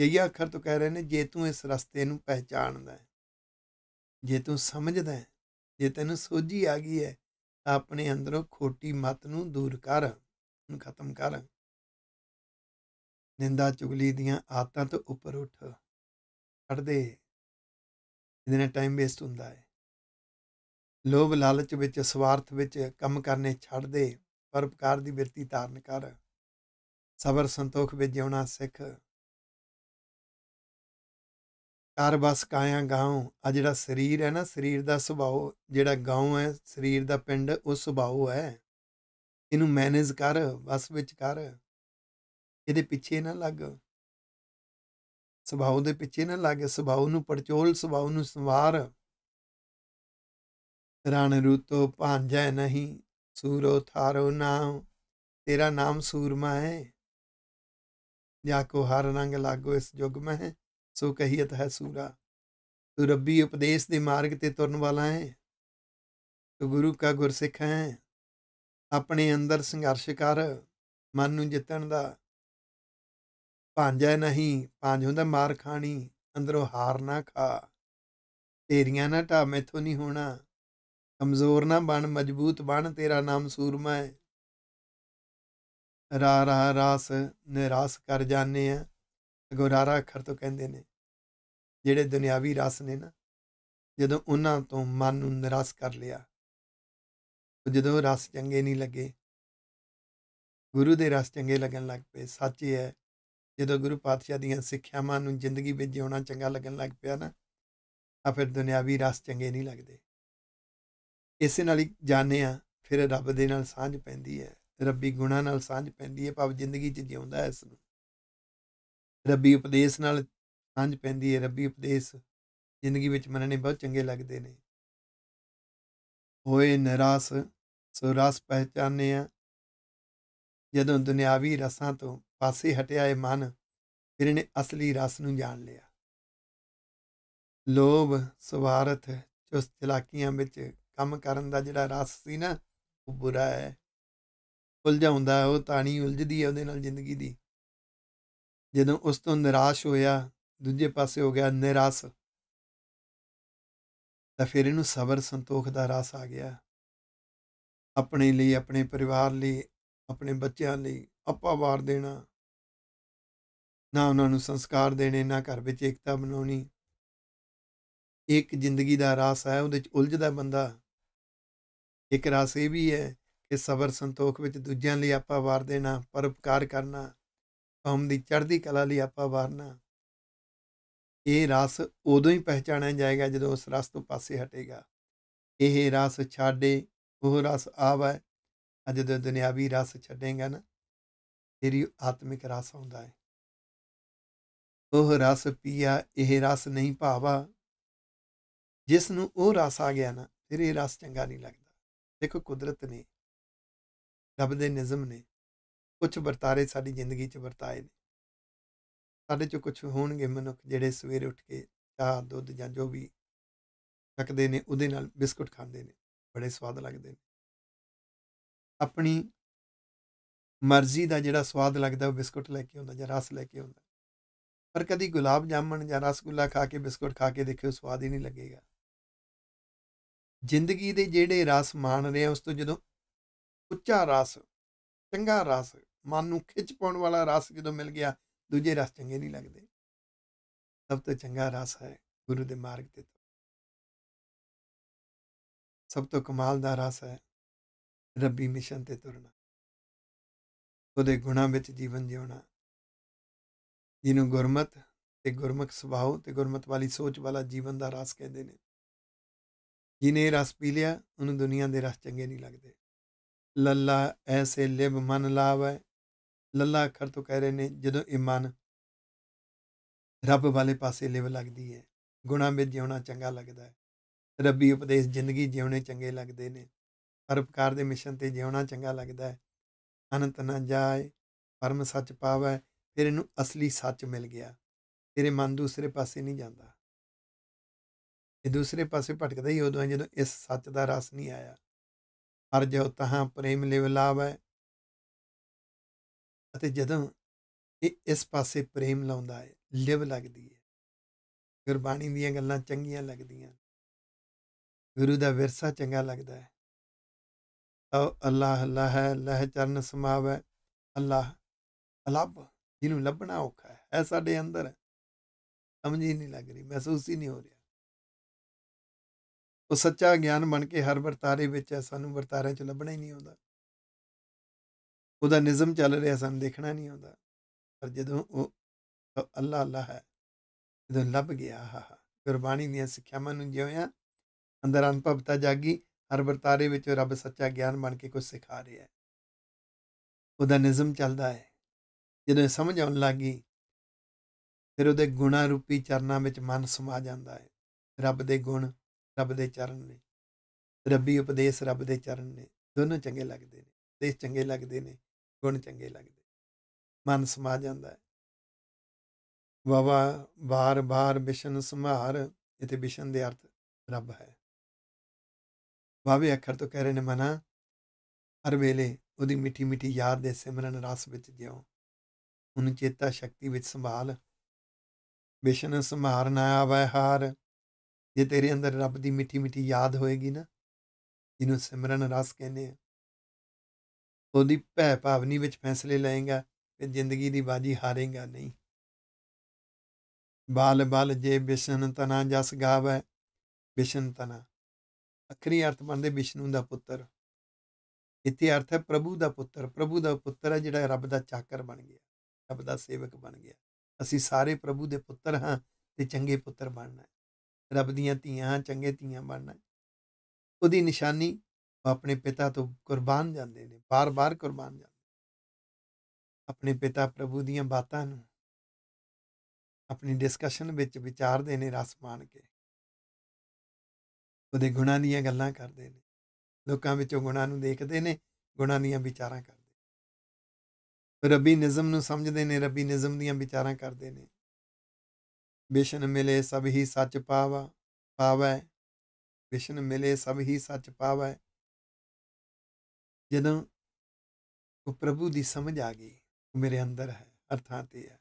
ਯਈਆ ਖਰ ਤੋਂ ਕਹਿ ਰਹੇ ਨੇ ਜੇ ਤੂੰ ਇਸ ਰਸਤੇ ਨੂੰ ਪਹਿਚਾਣਦਾ ਹੈ ਜੇ ਤੂੰ ਸਮਝਦਾ ਹੈ ਜੇ ਤੈਨੂੰ ਸੋਝੀ ਆ ਗਈ ਹੈ ਆਪਣੇ ਅੰਦਰੋਂ ਖੋਟੀ ਮਤ ਨੂੰ ਦੂਰ ਕਰ ਨੂੰ ਖਤਮ ਕਰ ਨਿੰਦਾ ਚੁਗਲੀ ਦੀਆਂ ਆਤਾਂ ਤੋਂ ਉੱਪਰ ਉੱਠ ਛੱਡ ਦੇ ਇਹਦੇ ਨਾਲ ਟਾਈਮ ਵੇਸਟ ਹੁੰਦਾ ਹੈ ਲੋਭ ਲਾਲਚ ਵਿੱਚ ਸਵਾਰਥ ਵਿੱਚ ਕੰਮ ਕਰਨੇ ਛੱਡ ਦੇ ਪਰਪਕਾਰ ਦੀ ਬਿਰਤੀ ਧਾਰਨ ਕਰ ਸਬਰ ਸੰਤੋਖ ਵਿੱਚ ਜਿਉਣਾ ਸਿੱਖ ਕਰ ਬਸ ਕਾਇਆ ਗਾਉ ਆ ਜਿਹੜਾ ਸਰੀਰ ਹੈ ਨਾ ਸਰੀਰ ਦਾ ਸੁਭਾਅ ਜਿਹੜਾ ਗਾਉ ਹੈ ਸਰੀਰ ਦਾ ਪਿੰਡ ਉਹ ਸੁਭਾਅ ਹੈ ਇਹਨੂੰ ਮੈਨੇਜ ਕਰ ਬਸ ਵਿੱਚ ਕਰ ਇਹਦੇ ਪਿੱਛੇ ਨਾ ਲੱਗ ਸੁਭਾਅ ਦੇ ਪਿੱਛੇ ਨਾ ਲੱਗ ਸੁਭਾਅ ਨੂੰ ਪਰਚੋਲ ਸੁਭਾਅ ਨੂੰ ਸੰਵਾਰ ਰਾਣ ਰੂਤੋ ਭਾਂਜੈ ਨਹੀਂ ਸੂਰੋ ਥਾਰੋ ਨਾਮ ਤੇਰਾ ਨਾਮ ਸੂਰਮਾ ਹੈ ਜਾ ਕੋ ਹਰ ਰੰਗ ਲਾਗੋ ਇਸ ਜੁਗ ਮੈਂ ਸੋ ਕਹੀਤ ਹੈ ਸੂਰਾ ਤੂੰ ਰੱਬੀ ਉਪਦੇਸ਼ ਦੇ ਮਾਰਗ ਤੇ ਤੁਰਨ ਵਾਲਾ ਹੈ ਤੂੰ ਗੁਰੂ ਕਾ ਗੁਰਸਿੱਖ ਹੈ ਆਪਣੇ ਅੰਦਰ ਸੰਘਰਸ਼ ਕਰ ਮਨ ਨੂੰ ਜਿੱਤਣ ਦਾ ਭਾਂਜਾ ਨਹੀਂ ਭਾਂਜ ਹੁੰਦਾ ਮਾਰ ਖਾਣੀ ਅੰਦਰੋਂ ਹਾਰ ਨਾ ਖਾ ਤੇਰੀਆਂ ਨਾ ਢਾ ਮੈਥੋਂ ਨਹੀਂ ਹੋਣਾ ਕਮਜ਼ੋਰ ਨਾ ਬਣ ਮਜ਼ਬੂਤ ਬਣ ਤੇਰਾ ਨਾਮ ਸੂਰਮਾ ਹੈ ਰਾ ਰਾ ਰਾਸ ਨਿਰਾਸ ਕਰ ਜਾਣੇ ਆ ਗੁਰਾਰਾ ਅੱਖਰ ਤੋਂ ਕਹਿੰਦੇ ਨੇ ਜਿਹੜੇ ਦੁਨਿਆਵੀ ਰਸ ਨੇ ਨਾ ਜਦੋਂ ਉਹਨਾਂ ਤੋਂ ਮਨ ਨੂੰ ਨਿਰਾਸ਼ ਕਰ ਲਿਆ ਜਦੋਂ ਰਸ ਚੰਗੇ ਨਹੀਂ ਲੱਗੇ ਗੁਰੂ ਦੇ ਰਸ ਚੰਗੇ ਲੱਗਣ ਲੱਗ ਪਏ ਸੱਚ ਇਹ ਹੈ ਜਦੋਂ ਗੁਰੂ ਪਾਤਸ਼ਾਹ ਦੀਆਂ ਸਿੱਖਿਆਵਾਂ ਨੂੰ ਜ਼ਿੰਦਗੀ ਵਿੱਚ ਜਿਉਣਾ ਚੰਗਾ ਲੱਗਣ ਲੱਗ ਪਿਆ ਨਾ ਆ ਫਿਰ ਦੁਨਿਆਵੀ ਰਸ ਚੰਗੇ ਨਹੀਂ ਲੱਗਦੇ ਇਸੇ ਨਾਲ ਹੀ ਜਾਣੇ ਆ ਫਿਰ ਰੱਬ ਦੇ ਨਾਲ ਸਾਂਝ ਪੈਂਦੀ ਹੈ ਰੱਬੀ ਗੁਣਾ ਨਾਲ ਸਾਂਝ ਪੈਂਦੀ ਹੈ ਭਾਵ ਜ਼ਿੰਦਗੀ 'ਚ ਜਿਉਂਦਾ ਹੈ ਇਸ ਨੂੰ ਰੱਬੀ ਉਪਦੇਸ਼ ਨਾਲ ਸਾਂਝ ਪੈਂਦੀ ਹੈ ਰੱਬੀ ਉਪਦੇਸ਼ ਜ਼ਿੰਦਗੀ ਵਿੱਚ ਮੰਨਣੇ ਬਹੁਤ ਚੰਗੇ ਲੱਗਦੇ ਨੇ ਹੋਏ ਨਿਰਾਸ ਸੋ ਰਸ ਪਹਿਚਾਨੇ ਆ ਜਦੋਂ ਦੁਨਿਆਵੀ ਰਸਾਂ ਤੋਂ ਪਾਸੇ ਹਟਿਆ ਇਹ ਮਨ ਫਿਰ ਇਹਨੇ ਅਸਲੀ ਰਸ ਨੂੰ ਜਾਣ ਲਿਆ ਲੋਭ ਸਵਾਰਥ ਚੁਸਤ ਚਲਾਕੀਆਂ ਵਿੱਚ ਕੰਮ ਕਰਨ ਦਾ ਜਿਹੜਾ ਰਸ ਸੀ ਨਾ ਉਹ ਬੁਰਾ ਹੈ ਉਲਝਾਉਂਦਾ ਉਹ ਤਾਣੀ ਉਲਝਦੀ ਹੈ ਉਹਦੇ ਨਾਲ ਜ਼ਿੰਦਗੀ ਦੀ ਜਦੋਂ ਉਸ ਤੋਂ ਨਿਰਾਸ਼ ਹੋਇਆ ਦੂਜੇ ਪਾਸੇ ਹੋ ਗਿਆ ਨਿਰਾਸ਼ ਤਾਂ ਫਿਰ ਇਹਨੂੰ ਸਬਰ ਸੰਤੋਖ ਦਾ ਰਸ ਆ ਗਿਆ ਆਪਣੇ ਲਈ ਆਪਣੇ ਪਰਿਵਾਰ ਲਈ ਆਪਣੇ ਬੱਚਿਆਂ ਲਈ ਆਪਾ ਵਾਰ ਦੇਣਾ ਨਾ ਉਹਨਾਂ ਨੂੰ ਸੰਸਕਾਰ ਦੇਣੇ ਨਾ ਘਰ ਵਿੱਚ ਇਕਤਾ ਬਣਾਉਣੀ ਇੱਕ ਜ਼ਿੰਦਗੀ ਦਾ ਰਾਸ ਹੈ ਉਹਦੇ ਚ ਉਲਝਦਾ ਬੰਦਾ ਇੱਕ ਰਾਸ ਇਹ ਵੀ ਹੈ ਕਿ ਸਬਰ ਸੰਤੋਖ ਵਿੱਚ ਦੂਜਿਆਂ ਲਈ ਆਪਾ ਵਾਰ ਦੇਣਾ ਪਰਉਪਕਾਰ ਕਰਨਾ ਕੌਮ ਦੀ ਚੜ੍ਹਦੀ ਕਲਾ ਲਈ ਆਪਾਂ ਵਾਰਨਾ ਇਹ ਰਸ ਉਦੋਂ ਹੀ ਪਹਿਚਾਣਿਆ ਜਾਏਗਾ ਜਦੋਂ ਉਸ ਰਸ ਤੋਂ ਪਾਸੇ ਹਟੇਗਾ ਇਹ ਰਸ ਛਾੜੇ ਉਹ ਰਸ ਆਵੇ ਅੱਜ ਜਦੋਂ ਦੁਨਿਆਵੀ ਰਸ ਛੱਡੇਗਾ ਨਾ ਤੇਰੀ ਆਤਮਿਕ ਰਸ ਹੁੰਦਾ ਹੈ ਉਹ ਰਸ ਪੀਆ ਇਹ ਰਸ ਨਹੀਂ ਭਾਵਾ ਜਿਸ ਨੂੰ ਉਹ ਰਸ ਆ ਗਿਆ ਨਾ ਫਿਰ ਇਹ ਰਸ ਚੰਗਾ ਨਹੀਂ ਲੱਗਦਾ ਦੇਖੋ ਕੁਦਰਤ ਨੇ ਰੱਬ ਦੇ ਨਿਜ਼ਮ ਨੇ ਕੁਝ ਵਰਤਾਰੇ ਸਾਡੀ ਜ਼ਿੰਦਗੀ 'ਚ ਵਰਤਾਏ ਨੇ ਸਾਡੇ 'ਚ ਕੁਝ ਹੋਣਗੇ ਮਨੁੱਖ ਜਿਹੜੇ ਸਵੇਰੇ ਉੱਠ ਕੇ ਚਾਹ ਦੁੱਧ ਜਾਂ ਜੋ ਵੀ ਸਕਦੇ ਨੇ ਉਹਦੇ ਨਾਲ ਬਿਸਕੁਟ ਖਾਂਦੇ ਨੇ ਬੜੇ ਸਵਾਦ ਲੱਗਦੇ ਨੇ ਆਪਣੀ ਮਰਜ਼ੀ ਦਾ ਜਿਹੜਾ ਸਵਾਦ ਲੱਗਦਾ ਉਹ ਬਿਸਕੁਟ ਲੈ ਕੇ ਹੁੰਦਾ ਜਾਂ ਰਸ ਲੈ ਕੇ ਹੁੰਦਾ ਪਰ ਕਦੀ ਗੁਲਾਬ ਜਾਮਣ ਜਾਂ ਰਸਗੁੱਲਾ ਖਾ ਕੇ ਬਿਸਕੁਟ ਖਾ ਕੇ ਦੇਖਿਓ ਸਵਾਦ ਹੀ ਨਹੀਂ ਲੱਗੇਗਾ ਜ਼ਿੰਦਗੀ ਦੇ ਜਿਹੜੇ ਰਸ ਮਾਣ ਰਹੇ ਆ ਉਸ ਤੋਂ ਜਦੋਂ ਉੱਚਾ ਰਸ ਚੰਗਾ ਰਸ ਮਨ ਨੂੰ ਖਿੱਚ ਪਾਉਣ ਵਾਲਾ ਰਸ ਜਦੋਂ ਮਿਲ ਗਿਆ ਦੂਜੇ ਰਸ ਚੰਗੇ ਨਹੀਂ ਲੱਗਦੇ ਸਭ ਤੋਂ ਚੰਗਾ ਰਸ ਹੈ ਗੁਰੂ ਦੇ ਮਾਰਗ ਤੇ ਸਭ ਤੋਂ ਕਮਾਲ ਦਾ ਰਸ ਹੈ ਰੱਬੀ ਮਿਸ਼ਨ ਤੇ ਤੁਰਨਾ ਉਹਦੇ ਗੁਣਾ ਵਿੱਚ ਜੀਵਨ ਜਿਉਣਾ ਜਿਹਨੂੰ ਗੁਰਮਤ ਤੇ ਗੁਰਮਖ ਸੁਭਾਅ ਤੇ ਗੁਰਮਤ ਵਾਲੀ ਸੋਚ ਵਾਲਾ ਜੀਵਨ ਦਾ ਰਸ ਕਹਿੰਦੇ ਨੇ ਜਿਨੇ ਰਸ ਪੀ ਲਿਆ ਉਹਨੂੰ ਦੁਨੀਆ ਦੇ ਰਸ ਚੰਗੇ ਨਹੀਂ ਲੱਗਦੇ ਲੱਲਾ ਐਸੇ ਲਿਬ ਮਨ ਲਾਵੇ ਲੱਲਾ ਅੱਖਰ ਤੋਂ ਕਹਿ ਰਹੇ ਨੇ ਜਦੋਂ ਇਮਾਨ ਰੱਬ ਵਾਲੇ ਪਾਸੇ ਲਿਵ ਲੱਗਦੀ ਹੈ ਗੁਨਾਹ ਵਿੱਚ ਜਿਉਣਾ ਚੰਗਾ ਲੱਗਦਾ ਹੈ ਰੱਬੀ ਉਪਦੇਸ਼ ਜ਼ਿੰਦਗੀ ਜਿਉਣੇ ਚੰਗੇ ਲੱਗਦੇ ਨੇ ਪਰਪਕਾਰ ਦੇ ਮਿਸ਼ਨ ਤੇ ਜਿਉਣਾ ਚੰਗਾ ਲੱਗਦਾ ਹੈ ਅਨੰਤ ਨਾ ਜਾਏ ਪਰਮ ਸੱਚ ਪਾਵੇ ਫਿਰ ਇਹਨੂੰ ਅਸਲੀ ਸੱਚ ਮਿਲ ਗਿਆ ਤੇਰੇ ਮਨ ਦੂਸਰੇ ਪਾਸੇ ਨਹੀਂ ਜਾਂਦਾ ਇਹ ਦੂਸਰੇ ਪਾਸੇ ਭਟਕਦਾ ਹੀ ਉਦੋਂ ਜਦੋਂ ਇਸ ਸੱਚ ਦਾ ਰਸ ਨਹੀਂ ਆਇਆ ਹਰ ਜੋ ਤਹਾਂ ਪ੍ਰੇਮ ਲਿਵ ਲਾਵੇ ਅਤੇ ਜਦੋਂ ਇਹ ਇਸ ਪਾਸੇ ਪ੍ਰੇਮ ਲਾਉਂਦਾ ਹੈ ਲਿਵ ਲੱਗਦੀ ਹੈ ਗੁਰਬਾਣੀ ਦੀਆਂ ਗੱਲਾਂ ਚੰਗੀਆਂ ਲੱਗਦੀਆਂ ਗੁਰੂ ਦਾ ਵਿਰਸਾ ਚੰਗਾ ਲੱਗਦਾ ਹੈ ਤਾਂ ਅੱਲਾਹ ਅੱਲਾਹ ਹੈ ਲਹਿ ਚਰਨ ਸਮਾਵੇ ਅੱਲਾਹ ਅਲੱਬ ਜਿਹਨੂੰ ਲੱਭਣਾ ਔਖਾ ਹੈ ਇਹ ਸਾਡੇ ਅੰਦਰ ਸਮਝ ਹੀ ਨਹੀਂ ਲੱਗ ਰਹੀ ਮਹਿਸੂਸ ਹੀ ਨਹੀਂ ਹੋ ਰਿਹਾ ਉਹ ਸੱਚਾ ਗਿਆਨ ਬਣ ਕੇ ਹਰ ਵਰਤਾਰੇ ਵਿੱਚ ਹੈ ਸਾਨੂੰ ਵਰਤਾਰਿਆਂ 'ਚ ਲੱਭਣਾ ਹੀ ਨਹੀਂ ਆਉਂਦਾ ਉਹਦਾ ਨਿਜ਼ਮ ਚੱਲ ਰਿਹਾ ਸਾਨੂੰ ਦੇਖਣਾ ਨਹੀਂ ਆਉਂਦਾ ਪਰ ਜਦੋਂ ਉਹ ਅੱਲਾ ਅੱਲਾ ਹੈ ਜਦੋਂ ਲੱਭ ਗਿਆ ਹਾ ਗੁਰਬਾਣੀ ਦੀਆਂ ਸਿੱਖਿਆਵਾਂ ਨੂੰ ਜਿਉਂਿਆ ਅੰਦਰ ਅਨਪਵਤਾ ਜਾਗੀ ਹਰ ਵਰਤਾਰੇ ਵਿੱਚ ਰੱਬ ਸੱਚਾ ਗਿਆਨ ਬਣ ਕੇ ਕੁਝ ਸਿਖਾ ਰਿਹਾ ਹੈ ਉਹਦਾ ਨਿਜ਼ਮ ਚੱਲਦਾ ਹੈ ਜਦੋਂ ਸਮਝ ਆਉਣ ਲੱਗੀ ਫਿਰ ਉਹਦੇ ਗੁਣਾ ਰੂਪੀ ਚਰਨਾਂ ਵਿੱਚ ਮਨ ਸਮਾ ਜਾਂਦਾ ਹੈ ਰੱਬ ਦੇ ਗੁਣ ਰੱਬ ਦੇ ਚਰਨ ਨੇ ਰੱਬੀ ਉਪਦੇਸ਼ ਰੱਬ ਦੇ ਚਰਨ ਨੇ ਦੋਨੋਂ ਚੰਗੇ ਲੱਗਦੇ ਨੇ ਦੇਸ਼ ਚੰਗੇ ਲੱਗਦੇ ਨੇ ਗੁਣ ਚੰਗੇ ਲੱਗਦੇ ਮਨ ਸਮਾ ਜਾਂਦਾ ਹੈ ਵਾਵਾ ਬਾਰ ਬਾਰ ਬਿਸ਼ਨ ਸੰਭਾਰ ਇਥੇ ਬਿਸ਼ਨ ਦੇ ਅਰਥ ਰੱਬ ਹੈ ਵਾਵੇ ਅੱਖਰ ਤੋਂ ਕਹਿ ਰਹੇ ਨੇ ਮਨਾ ਹਰ ਵੇਲੇ ਉਹਦੀ ਮਿੱਠੀ ਮਿੱਠੀ ਯਾਦ ਦੇ ਸਿਮਰਨ ਰਸ ਵਿੱਚ ਜਿਉ ਉਹਨੂੰ ਚੇਤਾ ਸ਼ਕਤੀ ਵਿੱਚ ਸੰਭਾਲ ਬਿਸ਼ਨ ਸੰਭਾਰ ਨਾ ਆਵੇ ਹਾਰ ਜੇ ਤੇਰੇ ਅੰਦਰ ਰੱਬ ਦੀ ਮਿੱਠੀ ਮਿੱਠੀ ਯਾਦ ਹੋਏਗੀ ਨਾ ਇਹਨੂੰ ਸਿਮਰਨ ਰਸ ਕਹਿੰਦੇ ਆ ਉਹਦੀ ਭੈ ਭਾਵਨੀ ਵਿੱਚ ਫੈਸਲੇ ਲਏਗਾ ਕਿ ਜ਼ਿੰਦਗੀ ਦੀ ਬਾਜੀ ਹਾਰੇਗਾ ਨਹੀਂ ਬਾਲ ਬਾਲ ਜੇ ਬਿਸ਼ਨ ਤਨਾ ਜਸ ਗਾਵੇ ਬਿਸ਼ਨ ਤਨਾ ਅਖਰੀ ਅਰਥ ਬੰਦੇ ਵਿਸ਼ਨੂੰ ਦਾ ਪੁੱਤਰ ਇਤੀ ਅਰਥ ਹੈ ਪ੍ਰਭੂ ਦਾ ਪੁੱਤਰ ਪ੍ਰਭੂ ਦਾ ਪੁੱਤਰ ਹੈ ਜਿਹੜਾ ਰੱਬ ਦਾ ਚਾਕਰ ਬਣ ਗਿਆ ਰੱਬ ਦਾ ਸੇਵਕ ਬਣ ਗਿਆ ਅਸੀਂ ਸਾਰੇ ਪ੍ਰਭੂ ਦੇ ਪੁੱਤਰ ਹਾਂ ਤੇ ਚੰਗੇ ਪੁੱਤਰ ਬਣਨਾ ਹੈ ਰੱਬ ਦੀਆਂ ਧੀਆਂ ਚੰਗੇ ਧੀਆਂ ਬਣਨਾ ਉਹਦੀ ਨਿਸ਼ਾਨੀ ਆਪਣੇ ਪਿਤਾ ਤੋਂ ਕੁਰਬਾਨ ਜਾਂਦੇ ਨੇ ਬਾਰ-ਬਾਰ ਕੁਰਬਾਨ ਜਾਂਦੇ ਆਪਣੇ ਪਿਤਾ ਪ੍ਰਭੂ ਦੀਆਂ ਬਾਤਾਂ ਨੂੰ ਆਪਣੀ ਡਿਸਕਸ਼ਨ ਵਿੱਚ ਵਿਚਾਰਦੇ ਨੇ ਰਸ ਮਾਣ ਕੇ ਉਹਦੇ ਗੁਣਾਂ ਦੀਆਂ ਗੱਲਾਂ ਕਰਦੇ ਨੇ ਲੋਕਾਂ ਵਿੱਚੋਂ ਗੁਣਾਂ ਨੂੰ ਦੇਖਦੇ ਨੇ ਗੁਣਾਂ ਦੀਆਂ ਵਿਚਾਰਾਂ ਕਰਦੇ ਰੱਬੀ ਨਿਜ਼ਮ ਨੂੰ ਸਮਝਦੇ ਨੇ ਰੱਬੀ ਨਿਜ਼ਮ ਦੀਆਂ ਵਿਚਾਰਾਂ ਕਰਦੇ ਨੇ ਬੇਸ਼ਨ ਮਿਲੇ ਸਭ ਹੀ ਸੱਚ ਪਾਵਾ ਪਾਵੈ ਬਿਸ਼ਨ ਮਿਲੇ ਸਭ ਹੀ ਸੱਚ ਪਾਵੈ ਜਦੋਂ ਉਹ ਪ੍ਰਭੂ ਦੀ ਸਮਝ ਆ ਗਈ ਉਹ ਮੇਰੇ ਅੰਦਰ ਹੈ ਅਰਥਾਂ ਤੇ ਹੈ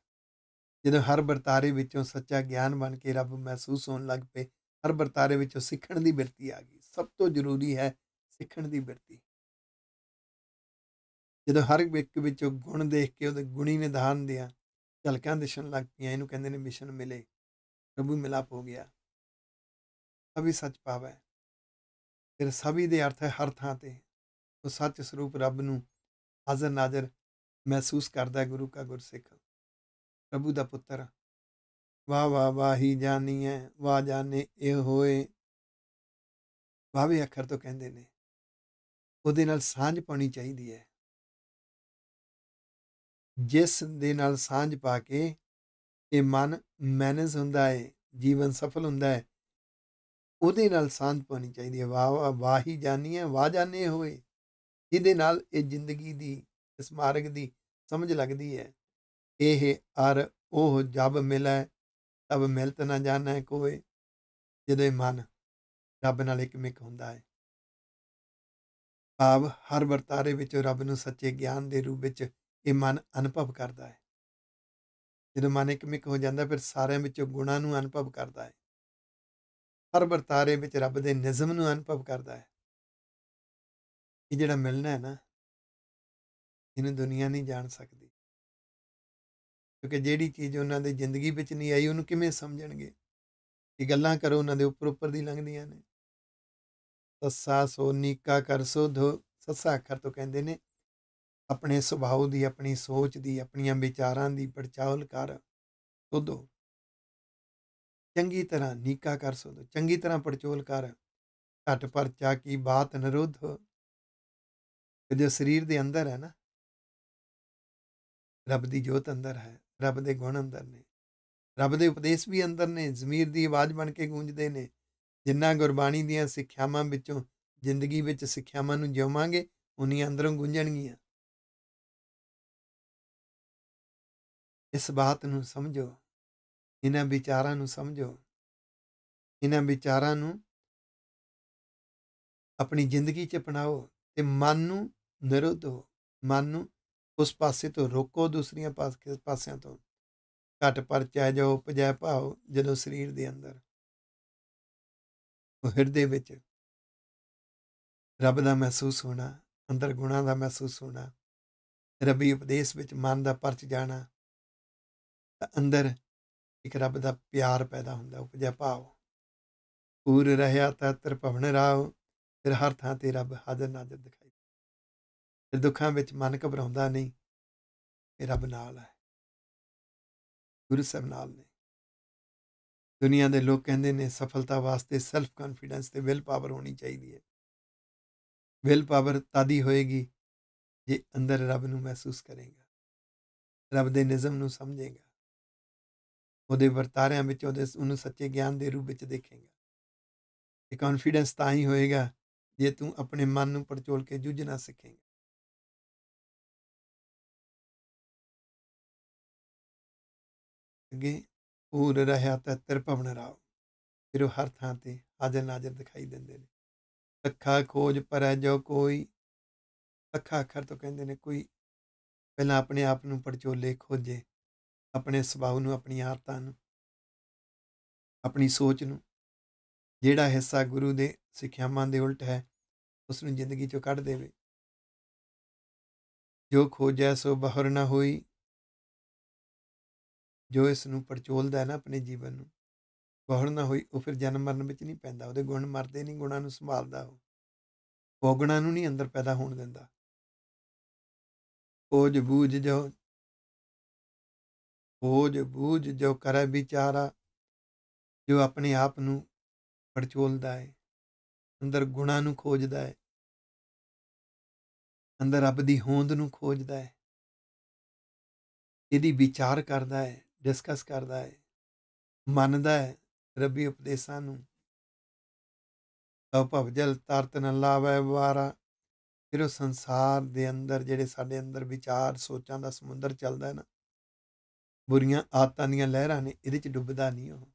ਜਦੋਂ ਹਰ ਵਰਤਾਰੇ ਵਿੱਚੋਂ ਸੱਚਾ ਗਿਆਨ ਬਣ ਕੇ ਰੱਬ ਮਹਿਸੂਸ ਹੋਣ ਲੱਗ ਪਏ ਹਰ ਵਰਤਾਰੇ ਵਿੱਚੋਂ ਸਿੱਖਣ ਦੀ ਬਿਰਤੀ ਆ ਗਈ ਸਭ ਤੋਂ ਜ਼ਰੂਰੀ ਹੈ ਸਿੱਖਣ ਦੀ ਬਿਰਤੀ ਜਦੋਂ ਹਰ ਇੱਕ ਵਿੱਚੋਂ ਗੁਣ ਦੇਖ ਕੇ ਉਹਦੇ ਗੁਣੀ ਨਿਧਾਨ ਦਿਆਂ ਝਲਕਾਂ ਦਿਸਣ ਲੱਗ ਪਈਆਂ ਇਹਨੂੰ ਕਹਿੰਦੇ ਨੇ ਮਿਸ਼ਨ ਮਿਲੇ ਪ੍ਰਭੂ ਮਿਲਾਪ ਹੋ ਗਿਆ ਅਭੀ ਸੱਚ ਪਾਵੇ ਫਿਰ ਸਭੀ ਦੇ ਅਰਥ ਹੈ ਹਰ ਥਾਂ ਤੇ ਉਹ ਸੱਚ ਸਰੂਪ ਰੱਬ ਨੂੰ ਹਾਜ਼ਰ ਨਾਜ਼ਰ ਮਹਿਸੂਸ ਕਰਦਾ ਹੈ ਗੁਰੂ ਕਾ ਗੁਰਸਿੱਖ ਪ੍ਰਭੂ ਦਾ ਪੁੱਤਰ ਵਾ ਵਾ ਵਾਹੀ ਜਾਣੀ ਹੈ ਵਾ ਜਾਣੇ ਇਹ ਹੋਏ ਵਾਵੇ ਅੱਖਰ ਤੋਂ ਕਹਿੰਦੇ ਨੇ ਉਹਦੇ ਨਾਲ ਸਾਂਝ ਪਾਣੀ ਚਾਹੀਦੀ ਹੈ ਜਿਸ ਦੇ ਨਾਲ ਸਾਂਝ ਪਾ ਕੇ ਇਹ ਮਨ ਮੈਨੇਜ ਹੁੰਦਾ ਹੈ ਜੀਵਨ ਸਫਲ ਹੁੰਦਾ ਹੈ ਉਹਦੇ ਨਾਲ ਸਾਂਝ ਪਾਣੀ ਚਾਹੀਦੀ ਹੈ ਵਾ ਵਾ ਵਾਹੀ ਜਾਣੀ ਹੈ ਵਾ ਜਾਣੇ ਹੋਏ ਜਿਹਦੇ ਨਾਲ ਇਹ ਜ਼ਿੰਦਗੀ ਦੀ ਇਸ ਮਾਰਗ ਦੀ ਸਮਝ ਲੱਗਦੀ ਹੈ ਇਹ ਅਰ ਉਹ ਜਬ ਮਿਲੈ ਤਬ ਮਿਲਤ ਨਾ ਜਾਣੈ ਕੋਈ ਜਿਹਦੇ ਮਨ ਰੱਬ ਨਾਲ ਇੱਕਮਿਕ ਹੁੰਦਾ ਹੈ ਭਾਵ ਹਰ ਵਰਤਾਰੇ ਵਿੱਚ ਰੱਬ ਨੂੰ ਸੱਚੇ ਗਿਆਨ ਦੇ ਰੂਪ ਵਿੱਚ ਇਹ ਮਨ ਅਨੁਭਵ ਕਰਦਾ ਹੈ ਜਦੋਂ ਮਨ ਇੱਕਮਿਕ ਹੋ ਜਾਂਦਾ ਫਿਰ ਸਾਰਿਆਂ ਵਿੱਚੋਂ ਗੁਣਾਂ ਨੂੰ ਅਨੁਭਵ ਕਰਦਾ ਹੈ ਹਰ ਵਰਤਾਰੇ ਵਿੱਚ ਰੱਬ ਦੇ ਨਿਜ਼ਮ ਨੂੰ ਅਨੁਭਵ ਕਰਦਾ ਹੈ ਇਹ ਜਿਹੜਾ ਮਿਲਣਾ ਹੈ ਨਾ ਇਹਨੂੰ ਦੁਨੀਆ ਨਹੀਂ ਜਾਣ ਸਕਦੀ ਕਿਉਂਕਿ ਜਿਹੜੀ ਚੀਜ਼ ਉਹਨਾਂ ਦੇ ਜ਼ਿੰਦਗੀ ਵਿੱਚ ਨਹੀਂ ਆਈ ਉਹਨੂੰ ਕਿਵੇਂ ਸਮਝਣਗੇ ਇਹ ਗੱਲਾਂ ਕਰੋ ਉਹਨਾਂ ਦੇ ਉੱਪਰ ਉੱਪਰ ਦੀ ਲੰਘਦੀਆਂ ਨੇ ਸੱਸਾ ਸੋ ਨੀਕਾ ਕਰ ਸੋ ਧੋ ਸੱਸਾ ਅੱਖਰ ਤੋਂ ਕਹਿੰਦੇ ਨੇ ਆਪਣੇ ਸੁਭਾਅ ਦੀ ਆਪਣੀ ਸੋਚ ਦੀ ਆਪਣੀਆਂ ਵਿਚਾਰਾਂ ਦੀ ਪਰਚਾਉਲ ਕਰ ਸੋਧੋ ਚੰਗੀ ਤਰ੍ਹਾਂ ਨੀਕਾ ਕਰ ਸੋਧੋ ਚੰਗੀ ਤਰ੍ਹਾਂ ਪਰਚੋਲ ਕਰ ਘਟ ਪਰਚਾ ਕੀ ਬਾਤ ਨਿਰੁੱਧ ਜੋ ਸਰੀਰ ਦੇ ਅੰਦਰ ਹੈ ਨਾ ਰੱਬ ਦੀ ਜੋਤ ਅੰਦਰ ਹੈ ਰੱਬ ਦੇ ਗੁਣ ਅੰਦਰ ਨੇ ਰੱਬ ਦੇ ਉਪਦੇਸ਼ ਵੀ ਅੰਦਰ ਨੇ ਜ਼ਮੀਰ ਦੀ ਆਵਾਜ਼ ਬਣ ਕੇ ਗੂੰਜਦੇ ਨੇ ਜਿੰਨਾ ਗੁਰਬਾਣੀ ਦੀਆਂ ਸਿੱਖਿਆਵਾਂ ਵਿੱਚੋਂ ਜ਼ਿੰਦਗੀ ਵਿੱਚ ਸਿੱਖਿਆਵਾਂ ਨੂੰ ਜਿਉਵਾਂਗੇ ਉਨੀ ਅੰਦਰੋਂ ਗੂੰਜਣਗੀਆਂ ਇਸ ਬਾਤ ਨੂੰ ਸਮਝੋ ਇਹਨਾਂ ਵਿਚਾਰਾਂ ਨੂੰ ਸਮਝੋ ਇਹਨਾਂ ਵਿਚਾਰਾਂ ਨੂੰ ਆਪਣੀ ਜ਼ਿੰਦਗੀ 'ਚ ਅਪਣਾਓ ਤੇ ਮਨ ਨੂੰ ਨਿਰੁੱਧ ਹੋ ਮਨ ਨੂੰ ਉਸ ਪਾਸੇ ਤੋਂ ਰੋਕੋ ਦੂਸਰੀਆਂ ਪਾਸਿਆਂ ਤੋਂ ਘਟ ਪਰਚਾ ਜੋ ਉਪਜੈ ਭਾਉ ਜਦੋਂ ਸਰੀਰ ਦੇ ਅੰਦਰ ਉਹ ਹਿਰਦੇ ਵਿੱਚ ਰੱਬ ਦਾ ਮਹਿਸੂਸ ਹੋਣਾ ਅੰਦਰ ਗੁਣਾ ਦਾ ਮਹਿਸੂਸ ਹੋਣਾ ਰੱਬੀ ਉਪਦੇਸ਼ ਵਿੱਚ ਮਨ ਦਾ ਪਰਚ ਜਾਣਾ ਤਾਂ ਅੰਦਰ ਇੱਕ ਰੱਬ ਦਾ ਪਿਆਰ ਪੈਦਾ ਹੁੰਦਾ ਉਪਜੈ ਭਾਉ ਪੂਰ ਰਹਿਆ ਤਾਂ ਤ੍ਰਿਭਵਨ ਰਾਉ ਫਿਰ ਹਰ ਥਾਂ ਤੇ ਰੱਬ ਹਾਜ਼ਰ ਨਾਜ਼ਰ ਦਿਖਾਈ ਤੇ ਦੁੱਖਾਂ ਵਿੱਚ ਮਨ ਘਬਰਾਉਂਦਾ ਨਹੀਂ ਇਹ ਰੱਬ ਨਾਲ ਹੈ ਗੁਰੂ ਸਾਹਿਬ ਨਾਲ ਨੇ ਦੁਨੀਆ ਦੇ ਲੋਕ ਕਹਿੰਦੇ ਨੇ ਸਫਲਤਾ ਵਾਸਤੇ ਸੈਲਫ ਕੰਫੀਡੈਂਸ ਤੇ ਵਿਲ ਪਾਵਰ ਹੋਣੀ ਚਾਹੀਦੀ ਹੈ ਵਿਲ ਪਾਵਰ ਤਾਦੀ ਹੋਏਗੀ ਜੇ ਅੰਦਰ ਰੱਬ ਨੂੰ ਮਹਿਸੂਸ ਕਰੇਗਾ ਰੱਬ ਦੇ ਨਿਜ਼ਮ ਨੂੰ ਸਮਝੇਗਾ ਉਹਦੇ ਵਰਤਾਰਿਆਂ ਵਿੱਚ ਉਹਦੇ ਉਹਨੂੰ ਸੱਚੇ ਗਿਆਨ ਦੇ ਰੂਪ ਵਿੱਚ ਦੇਖੇਗਾ ਇਹ ਕੰਫੀਡੈਂਸ ਤਾਂ ਹੀ ਹੋਏਗਾ ਜੇ ਤੂੰ ਆਪਣੇ ਮਨ ਨੂੰ ਪਰਚੋਲ ਕੇ ਜੂਝਣਾ ਸਿੱਖੇਗਾ ਅੱਗੇ ਪੂਰ ਰਹਾ ਤਤਰ ਭਵਨ ਰਾਵ ਫਿਰ ਉਹ ਹਰ ਥਾਂ ਤੇ ਹਾਜ਼ਰ ਨਾਜ਼ਰ ਦਿਖਾਈ ਦਿੰਦੇ ਨੇ ਅੱਖਾਂ ਖੋਜ ਪਰੈ ਜੋ ਕੋਈ ਅੱਖਾਂ ਅੱਖਰ ਤੋਂ ਕਹਿੰਦੇ ਨੇ ਕੋਈ ਪਹਿਲਾਂ ਆਪਣੇ ਆਪ ਨੂੰ ਪਰਚੋਲੇ ਖੋਜੇ ਆਪਣੇ ਸੁਭਾਅ ਨੂੰ ਆਪਣੀ ਆਰਤਾਂ ਨੂੰ ਆਪਣੀ ਸੋਚ ਨੂੰ ਜਿਹੜਾ ਹਿੱਸਾ ਗੁਰੂ ਦੇ ਸਿੱਖਿਆਵਾਂ ਦੇ ਉਲਟ ਹੈ ਉਸ ਨੂੰ ਜ਼ਿੰਦਗੀ ਚੋਂ ਕੱਢ ਦੇਵੇ ਜੋ ਖੋਜੈ ਸੋ ਬਹਰ ਨਾ ਹੋਈ ਜੋ ਇਸ ਨੂੰ ਪਰਚੋਲਦਾ ਹੈ ਨਾ ਆਪਣੇ ਜੀਵਨ ਨੂੰ ਗੌਹੜ ਨਾ ਹੋਈ ਉਹ ਫਿਰ ਜਨਮ ਮਰਨ ਵਿੱਚ ਨਹੀਂ ਪੈਂਦਾ ਉਹਦੇ ਗੁਣ ਮਰਦੇ ਨਹੀਂ ਗੁਣਾਂ ਨੂੰ ਸੰਭਾਲਦਾ ਉਹ ਭੋਗਣਾ ਨੂੰ ਨਹੀਂ ਅੰਦਰ ਪੈਦਾ ਹੋਣ ਦਿੰਦਾ ਉਹ ਜੋ ਬੂਝ ਜੋ ਕੋਜ ਬੂਝ ਜੋ ਕਰੇ ਵਿਚਾਰਾ ਜੋ ਆਪਣੇ ਆਪ ਨੂੰ ਪਰਚੋਲਦਾ ਹੈ ਅੰਦਰ ਗੁਣਾਂ ਨੂੰ ਖੋਜਦਾ ਹੈ ਅੰਦਰ ਰੱਬ ਦੀ ਹੋਂਦ ਨੂੰ ਖੋਜਦਾ ਹੈ ਇਹਦੀ ਵਿਚਾਰ ਕਰਦਾ ਹੈ ਡਿਸਕਸ ਕਰਦਾ ਹੈ ਮੰਨਦਾ ਹੈ ਰੱਬੀ ਉਪਦੇਸ਼ਾਂ ਨੂੰ ਤਉ ਭਵਜਲ ਤਰਤ ਨ ਲਾਵੇ ਵਾਰਾ ਫਿਰ ਉਹ ਸੰਸਾਰ ਦੇ ਅੰਦਰ ਜਿਹੜੇ ਸਾਡੇ ਅੰਦਰ ਵਿਚਾਰ ਸੋਚਾਂ ਦਾ ਸਮੁੰਦਰ ਚੱਲਦਾ ਹੈ ਨਾ ਬੁਰੀਆਂ ਆਤਾਂ ਦੀਆਂ ਲਹਿਰਾਂ ਨੇ ਇਹਦੇ 'ਚ ਡੁੱਬਦਾ ਨਹੀਂ ਉਹ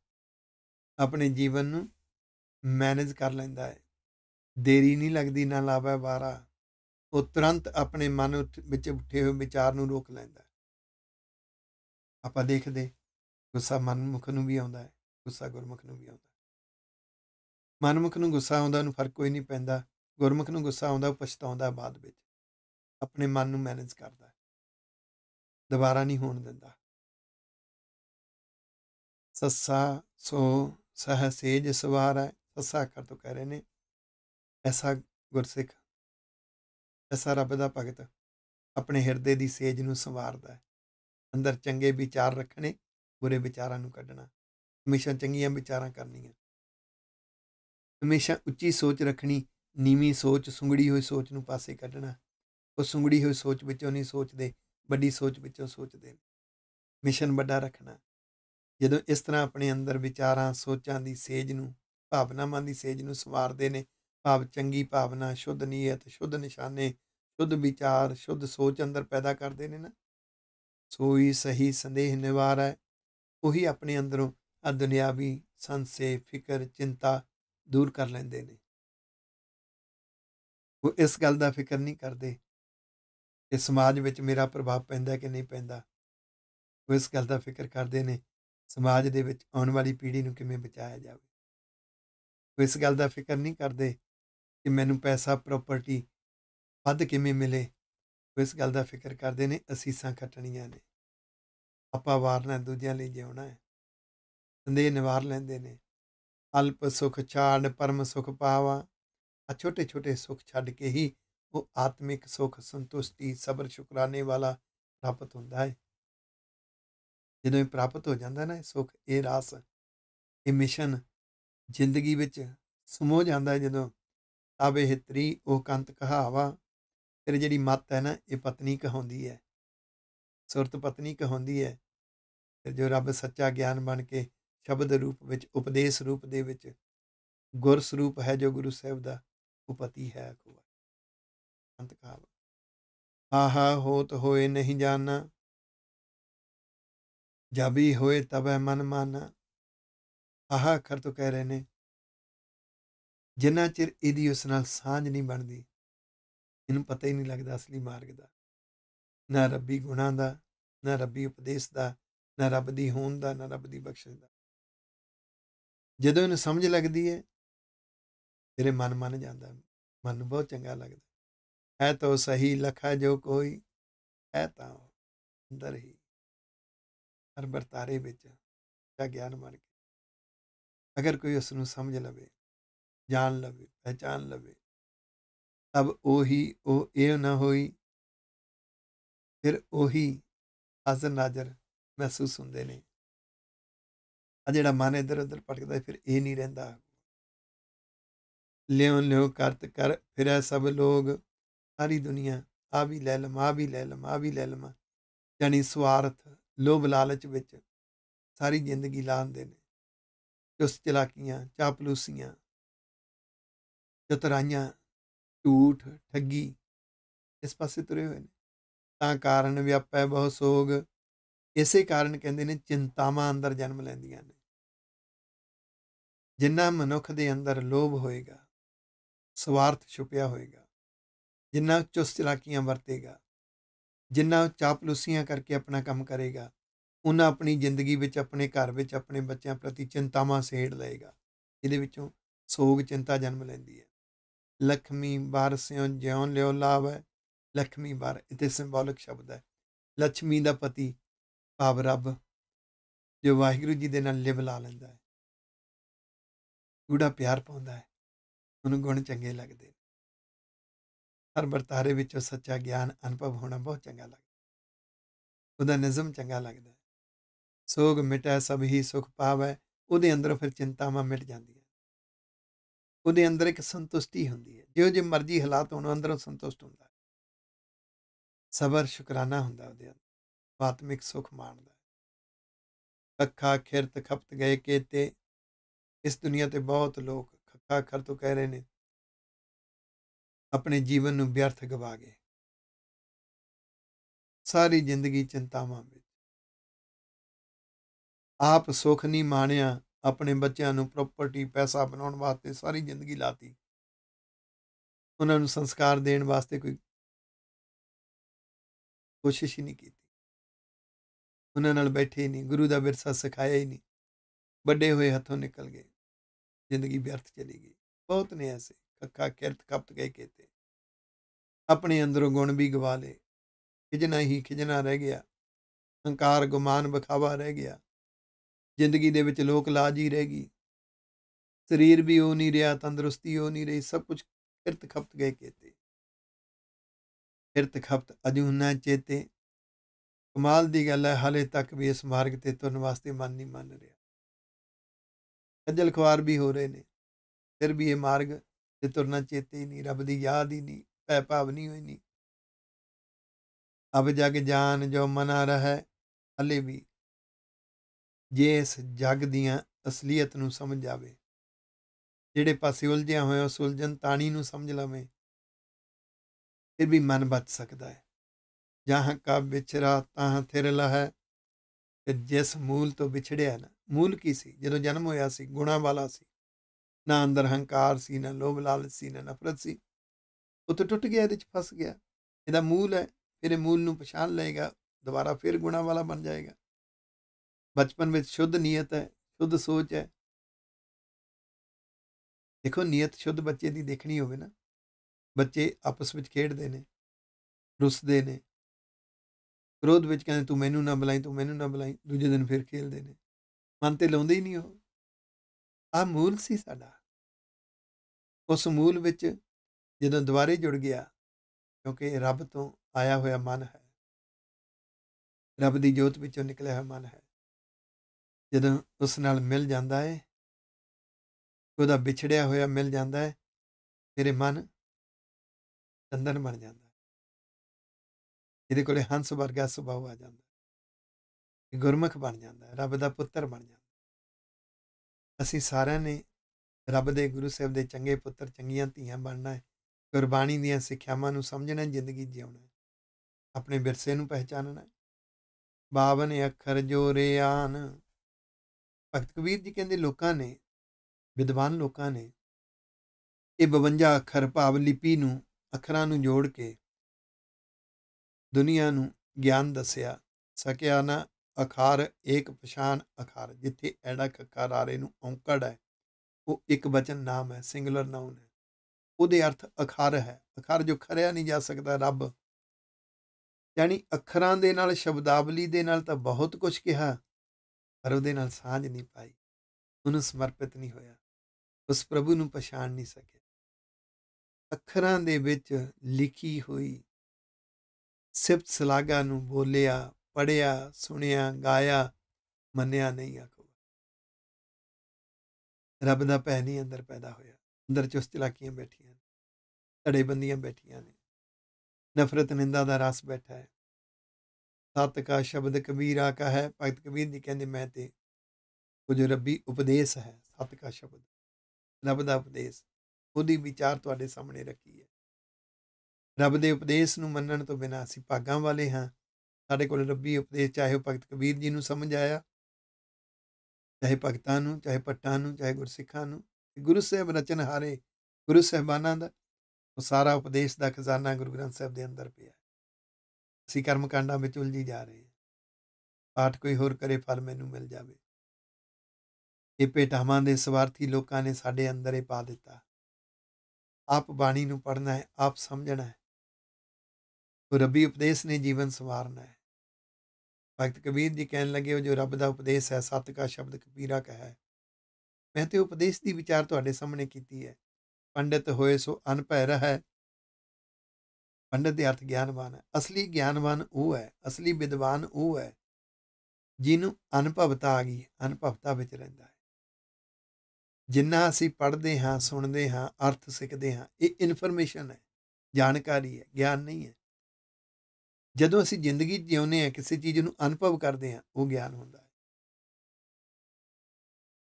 ਆਪਣੇ ਜੀਵਨ ਨੂੰ ਮੈਨੇਜ ਕਰ ਲੈਂਦਾ ਹੈ ਦੇਰੀ ਨਹੀਂ ਲੱਗਦੀ ਨਾ ਲਾਵੇ ਵਾਰਾ ਉਹ ਤੁਰੰਤ ਆਪਣੇ ਮਨ ਵਿੱਚ ਉੱਠੇ ਹੋਏ ਵਿਚਾਰ ਨੂੰ ਰੋਕ ਲੈਂਦਾ ਆਪਾਂ ਦੇਖਦੇ ਗੁੱਸਾ ਮਨਮੁਖ ਨੂੰ ਵੀ ਆਉਂਦਾ ਹੈ ਗੁੱਸਾ ਗੁਰਮੁਖ ਨੂੰ ਵੀ ਆਉਂਦਾ ਮਨਮੁਖ ਨੂੰ ਗੁੱਸਾ ਆਉਂਦਾ ਨੂੰ ਫਰਕ ਕੋਈ ਨਹੀਂ ਪੈਂਦਾ ਗੁਰਮੁਖ ਨੂੰ ਗੁੱਸਾ ਆਉਂਦਾ ਉਹ ਪਛਤਾਉਂਦਾ ਬਾਅਦ ਵਿੱਚ ਆਪਣੇ ਮਨ ਨੂੰ ਮੈਨੇਜ ਕਰਦਾ ਹੈ ਦੁਬਾਰਾ ਨਹੀਂ ਹੋਣ ਦਿੰਦਾ ਸੱਸਾ ਸੋ ਸਹਸੇਜ ਸਵਾਰ ਹੈ ਸੱਸਾ ਕਰ ਤੋਂ ਕਹਿ ਰਹੇ ਨੇ ਐਸਾ ਗੁਰਸਿੱਖ ਐਸਾ ਰੱਬ ਦਾ ਭਗਤ ਆਪਣੇ ਹਿਰਦੇ ਦੀ ਸੇਜ ਨੂੰ ਸੰਵਾਰਦਾ ਹੈ ਅੰਦਰ ਚੰਗੇ ਵਿਚਾਰ ਰੱਖਣੇ ਬੁਰੇ ਵਿਚਾਰਾਂ ਨੂੰ ਕੱਢਣਾ ਹਮੇਸ਼ਾ ਚੰਗੀਆਂ ਵਿਚਾਰਾਂ ਕਰਨੀਆਂ ਹਮੇਸ਼ਾ ਉੱਚੀ ਸੋਚ ਰੱਖਣੀ ਨੀਵੀਂ ਸੋਚ ਸੁੰਗੜੀ ਹੋਈ ਸੋਚ ਨੂੰ ਪਾਸੇ ਕੱਢਣਾ ਉਹ ਸੁੰਗੜੀ ਹੋਈ ਸੋਚ ਵਿੱਚੋਂ ਨਹੀਂ ਸੋਚਦੇ ਵੱਡੀ ਸੋਚ ਵਿੱਚੋਂ ਸੋਚਦੇ ਮਿਸ਼ਨ ਵੱਡਾ ਰੱਖਣਾ ਜਦੋਂ ਇਸ ਤਰ੍ਹਾਂ ਆਪਣੇ ਅੰਦਰ ਵਿਚਾਰਾਂ ਸੋਚਾਂ ਦੀ ਸੇਜ ਨੂੰ ਭਾਵਨਾਵਾਂ ਦੀ ਸੇਜ ਨੂੰ ਸਵਾਰਦੇ ਨੇ ਭਾਵ ਚੰਗੀ ਭਾਵਨਾ ਸ਼ੁੱਧ ਨੀਅਤ ਸ਼ੁੱਧ ਨਿਸ਼ਾਨੇ ਸ਼ੁੱਧ ਵਿਚਾਰ ਸ਼ੁੱਧ ਸੋਚ ਅੰਦਰ ਪੈਦਾ ਕਰਦੇ ਨੇ ਨਾ ਸੋਈ ਸਹੀ ਸੰਦੇਹ ਨਿਵਾਰ ਹੈ ਉਹੀ ਆਪਣੇ ਅੰਦਰੋਂ ਆ ਦੁਨਿਆਵੀ ਸੰਸੇ ਫਿਕਰ ਚਿੰਤਾ ਦੂਰ ਕਰ ਲੈਂਦੇ ਨੇ ਉਹ ਇਸ ਗੱਲ ਦਾ ਫਿਕਰ ਨਹੀਂ ਕਰਦੇ ਕਿ ਸਮਾਜ ਵਿੱਚ ਮੇਰਾ ਪ੍ਰਭਾਵ ਪੈਂਦਾ ਕਿ ਨਹੀਂ ਪੈਂਦਾ ਉਹ ਇਸ ਗੱਲ ਦਾ ਫਿਕਰ ਕਰਦੇ ਨੇ ਸਮਾਜ ਦੇ ਵਿੱਚ ਆਉਣ ਵਾਲੀ ਪੀੜ੍ਹੀ ਨੂੰ ਕਿਵੇਂ ਬਚਾਇਆ ਜਾਵੇ ਉਹ ਇਸ ਗੱਲ ਦਾ ਫਿਕਰ ਨਹੀਂ ਕਰਦੇ ਕਿ ਮੈਨੂੰ ਪੈਸਾ ਪ੍ਰਾਪਰਟੀ ਵੱਧ ਕਿਵੇਂ ਮਿਲੇ ਇਸ ਗੱਲ ਦਾ ਫਿਕਰ ਕਰਦੇ ਨੇ ਅਸੀਸਾਂ ਕੱਟਣੀਆਂ ਨੇ ਆਪਾਂ ਵਾਰਨਾ ਦੂਜਿਆਂ ਲਈ ਜਿਉਣਾ ਹੈ ਸੰਦੇਹ ਨਿਵਾਰ ਲੈਂਦੇ ਨੇ ਅਲਪ ਸੁਖ ਛਾੜ ਪਰਮ ਸੁਖ ਪਾਵਾ ਆ ਛੋਟੇ ਛੋਟੇ ਸੁਖ ਛੱਡ ਕੇ ਹੀ ਉਹ ਆਤਮਿਕ ਸੁਖ ਸੰਤੁਸ਼ਟੀ ਸਬਰ ਸ਼ੁਕਰਾਨੇ ਵਾਲਾ ਪ੍ਰਾਪਤ ਹੁੰਦਾ ਹੈ ਜਦੋਂ ਇਹ ਪ੍ਰਾਪਤ ਹੋ ਜਾਂਦਾ ਨਾ ਇਹ ਸੁਖ ਇਹ ਰਾਸ ਇਹ ਮਿਸ਼ਨ ਜ਼ਿੰਦਗੀ ਵਿੱਚ ਸਮੋ ਜਾਂਦਾ ਜਦੋਂ ਆਵੇ ਹਿਤਰੀ ਉਹ ਕੰਤ ਕਹਾਵਾ ਫਿਰ ਜਿਹੜੀ ਮੱਤ ਹੈ ਨਾ ਇਹ ਪਤਨੀ ਕਹਾਉਂਦੀ ਹੈ ਸੁਰਤ ਪਤਨੀ ਕਹਾਉਂਦੀ ਹੈ ਤੇ ਜੋ ਰੱਬ ਸੱਚਾ ਗਿਆਨ ਬਣ ਕੇ ਸ਼ਬਦ ਰੂਪ ਵਿੱਚ ਉਪਦੇਸ਼ ਰੂਪ ਦੇ ਵਿੱਚ ਗੁਰ ਸਰੂਪ ਹੈ ਜੋ ਗੁਰੂ ਸਾਹਿਬ ਦਾ ਉਪਤੀ ਹੈ ਕੋ ਅੰਤ ਹਾ ਆਹਾ ਹੋਤ ਹੋਏ ਨਹੀਂ ਜਾਣਾ ਜਬੀ ਹੋਏ ਤਬੈ ਮਨ ਮਾਨਾ ਆਹਾ ਖਰ ਤੋ ਕਹਿ ਰਹੇ ਨੇ ਜਿੰਨਾ ਚਿਰ ਇਹਦੀ ਉਸ ਨਾਲ ਸਾਂਝ ਨਹੀਂ ਬਣਦੀ ਇਹਨੂੰ ਪਤਾ ਹੀ ਨਹੀਂ ਲੱਗਦਾ ਅਸਲੀ ਮਾਰਗ ਦਾ ਨਾ ਰੱਬੀ ਗੁਣਾਂ ਦਾ ਨਾ ਰੱਬੀ ਉਪਦੇਸ਼ ਦਾ ਨਾ ਰੱਬ ਦੀ ਹੋਂਦ ਦਾ ਨਾ ਰੱਬ ਦੀ ਬਖਸ਼ਿਸ਼ ਦਾ ਜਦੋਂ ਇਹਨੂੰ ਸਮਝ ਲੱਗਦੀ ਹੈ ਤੇਰੇ ਮਨ ਮੰਨ ਜਾਂਦਾ ਮਨ ਨੂੰ ਬਹੁਤ ਚੰਗਾ ਲੱਗਦਾ ਹੈ ਤਾਂ ਸਹੀ ਲਖਾ ਜੋ ਕੋਈ ਹੈ ਤਾਂ ਅੰਦਰ ਹੀ ਹਰ ਵਰਤਾਰੇ ਵਿੱਚ ਦਾ ਗਿਆਨ ਮਾਰਗ ਅਗਰ ਕੋਈ ਉਸ ਨੂੰ ਸਮਝ ਲਵੇ ਜਾਣ ਲਵੇ ਪਹਿਚਾਨ ਲਵੇ ਅਬ ਉਹੀ ਉਹ ਇਹ ਨਾ ਹੋਈ ਫਿਰ ਉਹੀ ਅਜ਼ਰ ਨਾਜ਼ਰ ਮਹਿਸੂਸ ਹੁੰਦੇ ਨੇ ਆ ਜਿਹੜਾ ਮਨ ਇਧਰ ਉਧਰ ਭਟਕਦਾ ਫਿਰ ਇਹ ਨਹੀਂ ਰਹਿੰਦਾ ਲਿਓ ਲਿਓ ਕਰਤ ਕਰ ਫਿਰ ਇਹ ਸਭ ਲੋਗ ਸਾਰੀ ਦੁਨੀਆ ਆ ਵੀ ਲੈ ਲਮ ਆ ਵੀ ਲੈ ਲਮ ਆ ਵੀ ਲੈ ਲਮ ਜਾਨੀ ਸਵਾਰਥ ਲੋਭ ਲਾਲਚ ਵਿੱਚ ਸਾਰੀ ਜ਼ਿੰਦਗੀ ਲਾਉਂਦੇ ਨੇ ਚੁਸਤ ਚਲਾਕੀਆਂ ਚਾਪਲੂਸੀਆਂ ਚਤਰਾਈਆਂ ਝੂਠ ਠੱਗੀ ਇਸ ਪਾਸੇ ਤੁਰੇ ਹੋਏ ਨੇ ਤਾਂ ਕਾਰਨ ਵਿਆਪੈ ਬਹੁ ਸੋਗ ਇਸੇ ਕਾਰਨ ਕਹਿੰਦੇ ਨੇ ਚਿੰਤਾਵਾਂ ਅੰਦਰ ਜਨਮ ਲੈਂਦੀਆਂ ਨੇ ਜਿੰਨਾ ਮਨੁੱਖ ਦੇ ਅੰਦਰ ਲੋਭ ਹੋਏਗਾ ਸਵਾਰਥ ਛੁਪਿਆ ਹੋਏਗਾ ਜਿੰਨਾ ਚੁਸਤ ਚਲਾਕੀਆਂ ਵਰਤੇਗਾ ਜਿੰਨਾ ਚਾਪਲੂਸੀਆਂ ਕਰਕੇ ਆਪਣਾ ਕੰਮ ਕਰੇਗਾ ਉਹਨਾਂ ਆਪਣੀ ਜ਼ਿੰਦਗੀ ਵਿੱਚ ਆਪਣੇ ਘਰ ਵਿੱਚ ਆਪਣੇ ਬੱਚਿਆਂ ਪ੍ਰਤੀ ਚਿੰਤਾਵਾਂ ਸੇੜ ਲਏਗਾ ਇਹਦੇ ਵਿੱਚੋਂ ਸੋਗ ਚਿੰਤਾ ਜਨਮ ਲੈਂਦੀ ਹੈ ਲਖਮੀ ਬਾਰ ਸਿਉ ਜਿਉ ਲਿਓ ਲਾਭ ਲਖਮੀ ਬਾਰ ਇਤੇ ਸਿੰਬੋਲਿਕ ਸ਼ਬਦ ਹੈ ਲక్ష్ਮੀ ਦਾ ਪਤੀ ਭਾਵ ਰੱਬ ਜੋ ਵਾਹਿਗੁਰੂ ਜੀ ਦੇ ਨਾਲ ਲਿਵ ਲਾ ਲੈਂਦਾ ਹੈ ਗੂੜਾ ਪਿਆਰ ਪਾਉਂਦਾ ਹੈ ਉਹਨੂੰ ਗੁਣ ਚੰਗੇ ਲੱਗਦੇ ਨੇ ਹਰ ਵਰਤਾਰੇ ਵਿੱਚੋਂ ਸੱਚਾ ਗਿਆਨ ਅਨੁਭਵ ਹੋਣਾ ਬਹੁਤ ਚੰਗਾ ਲੱਗਦਾ ਉਹਦਾ ਨਿਜ਼ਮ ਚੰਗਾ ਲੱਗਦਾ ਸੋਗ ਮਿਟੈ ਸਭ ਹੀ ਸੁਖ ਪਾਵੇ ਉਹਦੇ ਅੰਦਰੋਂ ਫਿਰ ਚਿੰਤਾਵਾਂ ਮਿਟ ਜਾਂਦੀਆਂ ਉਹਦੇ ਅੰਦਰ ਇੱਕ ਸੰਤੁਸ਼ਟੀ ਹੁੰਦੀ ਹੈ ਜਿਉਂ ਜੇ ਮਰਜ਼ੀ ਹਾਲਾਤ ਹੋਣ ਅੰਦਰੋਂ ਸੰਤੁਸ਼ਟ ਹੁੰਦਾ ਹੈ ਸਬਰ ਸ਼ੁਕਰਾਨਾ ਹੁੰਦਾ ਉਹਦੇ ਅੰਦਰ ਆਤਮਿਕ ਸੁਖ ਮਾਣਦਾ ਖੱਖਾ ਖਿਰਤ ਖਪਤ ਗਏ ਕੇਤੇ ਇਸ ਦੁਨੀਆ ਤੇ ਬਹੁਤ ਲੋਕ ਖੱਖਾ ਖਰ ਤੋਂ ਕਹਿ ਰਹੇ ਨੇ ਆਪਣੇ ਜੀਵਨ ਨੂੰ ਵਿਅਰਥ ਗਵਾ ਗਏ ਸਾਰੀ ਜ਼ਿੰਦਗੀ ਚਿੰਤਾਵਾਂ ਵਿੱਚ ਆਪ ਸੁਖ ਨਹੀਂ ਮਾਣਿਆ ਆਪਣੇ ਬੱਚਿਆਂ ਨੂੰ ਪ੍ਰਾਪਰਟੀ ਪੈਸਾ ਬਣਾਉਣ ਵਾਸਤੇ ਸਾਰੀ ਜ਼ਿੰਦਗੀ ਲਾਤੀ ਉਹਨਾਂ ਨੂੰ ਸੰਸਕਾਰ ਦੇਣ ਵਾਸਤੇ ਕੋਈ ਕੋਸ਼ਿਸ਼ ਹੀ ਨਹੀਂ ਕੀਤੀ ਉਹਨਾਂ ਨਾਲ ਬੈਠੇ ਹੀ ਨਹੀਂ ਗੁਰੂ ਦਾ ਵਿਰਸਾ ਸਿਖਾਇਆ ਹੀ ਨਹੀਂ ਵੱਡੇ ਹੋਏ ਹੱਥੋਂ ਨਿਕਲ ਗਏ ਜ਼ਿੰਦਗੀ ਵਿਅਰਥ ਚਲੀ ਗਈ ਬਹੁਤ ਨੇ ਐਸੇ ਕੱਕਾ ਕਿਰਤ ਕਪਤ ਗਏ ਕਿਤੇ ਆਪਣੇ ਅੰਦਰੋਂ ਗੁਣ ਵੀ ਗਵਾ ਲਏ ਖਿਜਣਾ ਹੀ ਖਿਜਣਾ ਰਹਿ ਗਿਆ ਹੰਕਾਰ ਗੁਮਾਨ ਬਖਾਵਾ ਰਹਿ ਗਿਆ ਜ਼ਿੰਦਗੀ ਦੇ ਵਿੱਚ ਲੋਕ ਲਾਜ ਹੀ ਰਹਿ ਗਈ ਸਰੀਰ ਵੀ ਉਹ ਨਹੀਂ ਰਿਹਾ ਤੰਦਰੁਸਤੀ ਉਹ ਨਹੀਂ ਰਹੀ ਸਭ ਕੁਝ ਫਿਰਤ ਖਪਤ ਗਏ ਕੀਤੇ ਫਿਰਤ ਖਪਤ ਅਜੂ ਨਾ ਚੇਤੇ ਕਮਾਲ ਦੀ ਗੱਲ ਹੈ ਹਾਲੇ ਤੱਕ ਵੀ ਇਸ ਮਾਰਗ ਤੇ ਤੁਰਨ ਵਾਸਤੇ ਮਨ ਨਹੀਂ ਮੰਨ ਰਿਹਾ ਅਜਲ ਖਵਾਰ ਵੀ ਹੋ ਰਹੇ ਨੇ ਫਿਰ ਵੀ ਇਹ ਮਾਰਗ ਤੇ ਤੁਰਨਾ ਚੇਤੇ ਹੀ ਨਹੀਂ ਰੱਬ ਦੀ ਯਾਦ ਹੀ ਨਹੀਂ ਪੈ ਭਾਵ ਨਹੀਂ ਹੋਈ ਨਹੀਂ ਅਬ ਜਾ ਕੇ ਜਾਨ ਜੋ ਮਨਾ ਹੈ ਹਲੇ ਵੀ ਜੇ ਇਸ ਜਗ ਦੀਆਂ ਅਸਲੀਅਤ ਨੂੰ ਸਮਝ ਜਾਵੇ ਜਿਹੜੇ ਪਾਸੇ ਉਲਝਿਆ ਹੋਇਆ ਸੁਲਝਣ ਤਾਣੀ ਨੂੰ ਸਮਝ ਲਵੇ ਫਿਰ ਵੀ ਮਨ ਬਚ ਸਕਦਾ ਹੈ ਜਹਾਂ ਕਾ ਵਿਚਰਾ ਤਾਂ ਥਿਰ ਲਹੈ ਤੇ ਜਿਸ ਮੂਲ ਤੋਂ ਵਿਛੜਿਆ ਨਾ ਮੂਲ ਕੀ ਸੀ ਜਦੋਂ ਜਨਮ ਹੋਇਆ ਸੀ ਗੁਣਾ ਵਾਲਾ ਸੀ ਨਾ ਅੰਦਰ ਹੰਕਾਰ ਸੀ ਨਾ ਲੋਭ ਲਾਲਚ ਸੀ ਨਾ ਨਫ਼ਰਤ ਸੀ ਉਹ ਤਾਂ ਟੁੱਟ ਗਿਆ ਇਹਦੇ ਚ ਫਸ ਗਿਆ ਇਹਦਾ ਮੂਲ ਹੈ ਫਿਰ ਇਹ ਮੂਲ ਨੂੰ ਪਛਾਣ ਲਏਗਾ ਦੁਬਾਰਾ ਫਿਰ ਗੁਣਾ ਵਾਲਾ ਬਣ ਜਾਏਗਾ ਬਚਪਨ ਵਿੱਚ ਸ਼ੁੱਧ ਨੀਅਤ ਹੈ ਸ਼ੁੱਧ ਸੋਚ ਹੈ ਦੇਖੋ ਨੀਅਤ ਸ਼ੁੱਧ ਬੱਚੇ ਦੀ ਦੇਖਣੀ ਹੋਵੇ ਨਾ ਬੱਚੇ ਆਪਸ ਵਿੱਚ ਖੇਡਦੇ ਨੇ ਰੁੱਸਦੇ ਨੇ ਵਿਰੋਧ ਵਿੱਚ ਕਹਿੰਦੇ ਤੂੰ ਮੈਨੂੰ ਨਾ ਬੁਲਾਈ ਤੂੰ ਮੈਨੂੰ ਨਾ ਬੁਲਾਈ ਦੂਜੇ ਦਿਨ ਫਿਰ ਖੇਲਦੇ ਨੇ ਮਨ ਤੇ ਲਾਉਂਦੇ ਹੀ ਨਹੀਂ ਉਹ ਆ ਮੂਲ ਸੀ ਸਾਡਾ ਉਸ ਮੂਲ ਵਿੱਚ ਜਦੋਂ ਦੁਬਾਰੇ ਜੁੜ ਗਿਆ ਕਿਉਂਕਿ ਰੱਬ ਤੋਂ ਆਇਆ ਹੋਇਆ ਮਨ ਹੈ ਰੱਬ ਦੀ ਜੋਤ ਵਿੱਚੋਂ ਨਿਕਲਿਆ ਹੋਇਆ ਮਨ ਹੈ ਜਦੋਂ ਉਸ ਨਾਲ ਮਿਲ ਜਾਂਦਾ ਹੈ ਉਹਦਾ ਵਿਛੜਿਆ ਹੋਇਆ ਮਿਲ ਜਾਂਦਾ ਹੈ ਤੇਰੇ ਮਨ ਚੰਦਨ ਬਣ ਜਾਂਦਾ ਹੈ ਇਹਦੇ ਕੋਲੇ ਹੰਸ ਵਰਗਾ ਸੁਭਾਅ ਆ ਜਾਂਦਾ ਹੈ ਗੁਰਮੁਖ ਬਣ ਜਾਂਦਾ ਹੈ ਰੱਬ ਦਾ ਪੁੱਤਰ ਬਣ ਜਾਂਦਾ ਅਸੀਂ ਸਾਰਿਆਂ ਨੇ ਰੱਬ ਦੇ ਗੁਰੂ ਸਾਹਿਬ ਦੇ ਚੰਗੇ ਪੁੱਤਰ ਚੰਗੀਆਂ ਧੀਆਂ ਬਣਨਾ ਹੈ ਗੁਰਬਾਣੀ ਦੀਆਂ ਸਿੱਖਿਆਵਾਂ ਨੂੰ ਸਮਝਣਾ ਜ਼ਿੰਦਗੀ ਜਿਉਣਾ ਹੈ ਆਪਣੇ ਵਿਰਸੇ ਨੂੰ ਪਹਿਚਾਨਣਾ ਹੈ 52 ਅੱਖਰ ਜੋ ਰਿਆਨ ਭਗਤ ਕਬੀਰ ਜੀ ਕਹਿੰਦੇ ਲੋਕਾਂ ਨੇ ਵਿਦਵਾਨ ਲੋਕਾਂ ਨੇ ਇਹ 52 ਅੱਖਰ ਭਾਵ ਲਿਪੀ ਨੂੰ ਅੱਖਰਾਂ ਨੂੰ ਜੋੜ ਕੇ ਦੁਨੀਆ ਨੂੰ ਗਿਆਨ ਦੱਸਿਆ ਸਕਿਆ ਨਾ ਅਖਾਰ ਏਕ ਪਛਾਨ ਅਖਾਰ ਜਿੱਥੇ ਐੜਾ ਖੱਕਾ ਰਾਰੇ ਨੂੰ ਔਂਕੜ ਹੈ ਉਹ ਇੱਕ ਵਚਨ ਨਾਮ ਹੈ ਸਿੰਗੂਲਰ ਨਾਉਨ ਹੈ ਉਹਦੇ ਅਰਥ ਅਖਾਰ ਹੈ ਅਖਾਰ ਜੋ ਖਰਿਆ ਨਹੀਂ ਜਾ ਸਕਦਾ ਰੱਬ ਯਾਨੀ ਅੱਖਰਾਂ ਦੇ ਨਾਲ ਸ਼ਬਦਾਵਲੀ ਦੇ ਨਾਲ ਤਾਂ ਬਹੁਤ ਕੁਝ ਕਿਹਾ ਪਰ ਉਹਦੇ ਨਾਲ ਸਾਝ ਨਹੀਂ ਪਾਈ ਉਹਨੂੰ ਸਮਰਪਿਤ ਨਹੀਂ ਹੋਇਆ ਉਸ ਪ੍ਰਭੂ ਨੂੰ ਪਛਾਣ ਨਹੀਂ ਸਕਿਆ ਅੱਖਰਾਂ ਦੇ ਵਿੱਚ ਲਿਖੀ ਹੋਈ ਸਿਫਤ ਸਲਾਗਾ ਨੂੰ ਬੋਲਿਆ ਪੜਿਆ ਸੁਣਿਆ ਗਾਇਆ ਮੰਨਿਆ ਨਹੀਂ ਆਖੋ ਰੱਬ ਦਾ ਪੈ ਨਹੀਂ ਅੰਦਰ ਪੈਦਾ ਹੋਇਆ ਅੰਦਰ ਚੁਸਤ ਲਾਕੀਆਂ ਬੈਠੀਆਂ ਬੰਦੀਆਂ ਬੈਠੀਆਂ ਨੇ ਨਫ਼ਰਤ ਨਿੰਦਾ ਦਾ ਰਸ ਬੈਠਾ ਹੈ ਸਤ ਕਾ ਸ਼ਬਦ ਕਬੀਰਾ ਕਾ ਹੈ ਭਗਤ ਕਬੀਰ ਜੀ ਕਹਿੰਦੇ ਮੈਂ ਤੇ ਕੁਝ ਰੱਬੀ ਉਪਦੇਸ਼ ਹੈ ਸਤ ਕਾ ਸ਼ਬਦ ਰੱਬ ਦਾ ਉਪਦੇਸ਼ ਉਹਦੀ ਵਿਚਾਰ ਤੁਹਾਡੇ ਸਾਹਮਣੇ ਰੱਖੀ ਹੈ ਰੱਬ ਦੇ ਉਪਦੇਸ਼ ਨੂੰ ਮੰਨਣ ਤੋਂ ਬਿਨਾਂ ਅਸੀਂ ਭਾਗਾਂ ਵਾਲੇ ਹਾਂ ਸਾਡੇ ਕੋਲ ਰੱਬੀ ਉਪਦੇਸ਼ ਚਾਹੇ ਭਗਤ ਕਬੀਰ ਜੀ ਨੂੰ ਸਮਝ ਆਇਆ ਚਾਹੇ ਭਗਤਾਂ ਨੂੰ ਚਾਹੇ ਪੱਟਾਂ ਨੂੰ ਚਾਹੇ ਗੁਰਸਿੱਖਾਂ ਨੂੰ ਗੁਰੂ ਸਾਹਿਬ ਰਚਨ ਹਾਰੇ ਗੁਰੂ ਸਹਿਬਾਨਾਂ ਦਾ ਉਹ ਸਾਰਾ ਉਪਦੇਸ਼ ਦਾ ਖਜ਼ਾਨਾ ਗੁਰੂ ਗ੍ਰੰਥ ਸਾਹਿਬ ਦੇ ਅੰਦਰ ਪਿਆ ਅਸੀਂ ਕਰਮ ਕਾਂਡਾਂ ਵਿੱਚ ਉਲਝੀ ਜਾ ਰਹੇ ਹਾਂ ਪਾਠ ਕੋਈ ਹੋਰ ਕਰੇ ਫਲ ਮੈਨੂੰ ਮਿਲ ਜਾਵੇ ਇਹ ਪੇਟਾਵਾਂ ਦੇ ਸਵਾਰਥੀ ਲੋਕਾਂ ਨੇ ਸਾਡੇ ਅੰਦਰ ਇਹ ਪਾ ਦਿੱਤਾ ਆਪ ਬਾਣੀ ਨੂੰ ਪੜਨਾ ਹੈ ਆਪ ਸਮਝਣਾ ਹੈ ਉਹ ਰੱਬੀ ਉਪਦੇਸ਼ ਨੇ ਜੀਵਨ ਸਵਾਰਨਾ ਹੈ ਭਗਤ ਕਬੀਰ ਜੀ ਕਹਿਣ ਲੱਗੇ ਉਹ ਜੋ ਰੱਬ ਦਾ ਉਪਦੇਸ਼ ਹੈ ਸਤ ਕਾ ਸ਼ਬਦ ਕਬੀਰਾ ਕਾ ਹੈ ਮੈਂ ਤੇ ਉਪਦੇਸ਼ ਦੀ ਵਿਚਾਰ ਤੁਹਾਡੇ ਸਾਹਮਣੇ ਕੀਤੀ ਹੈ ਪੰਡਿਤ ਹੋਏ ਸੋ ਅਨਭੈ ਹੈ ਪੰਡਤ ਦੇ ਅਰਥ ਗਿਆਨਵਾਨ ਹੈ ਅਸਲੀ ਗਿਆਨਵਾਨ ਉਹ ਹੈ ਅਸਲੀ ਵਿਦਵਾਨ ਉਹ ਹੈ ਜਿਹਨੂੰ ਅਨੁਭਵਤਾ ਆ ਗਈ ਅਨੁਭਵਤਾ ਵਿੱਚ ਰਹਿੰਦਾ ਹੈ ਜਿੰਨਾ ਅਸੀਂ ਪੜ੍ਹਦੇ ਹਾਂ ਸੁਣਦੇ ਹਾਂ ਅਰਥ ਸਿੱਖਦੇ ਹਾਂ ਇਹ ਇਨਫੋਰਮੇਸ਼ਨ ਹੈ ਜਾਣਕਾਰੀ ਹੈ ਗਿਆਨ ਨਹੀਂ ਹੈ ਜਦੋਂ ਅਸੀਂ ਜ਼ਿੰਦਗੀ ਜਿਉਂਦੇ ਹਾਂ ਕਿਸੇ ਚੀਜ਼ ਨੂੰ ਅਨੁਭਵ ਕਰਦੇ ਹਾਂ ਉਹ ਗਿਆਨ ਹੁੰਦਾ ਹੈ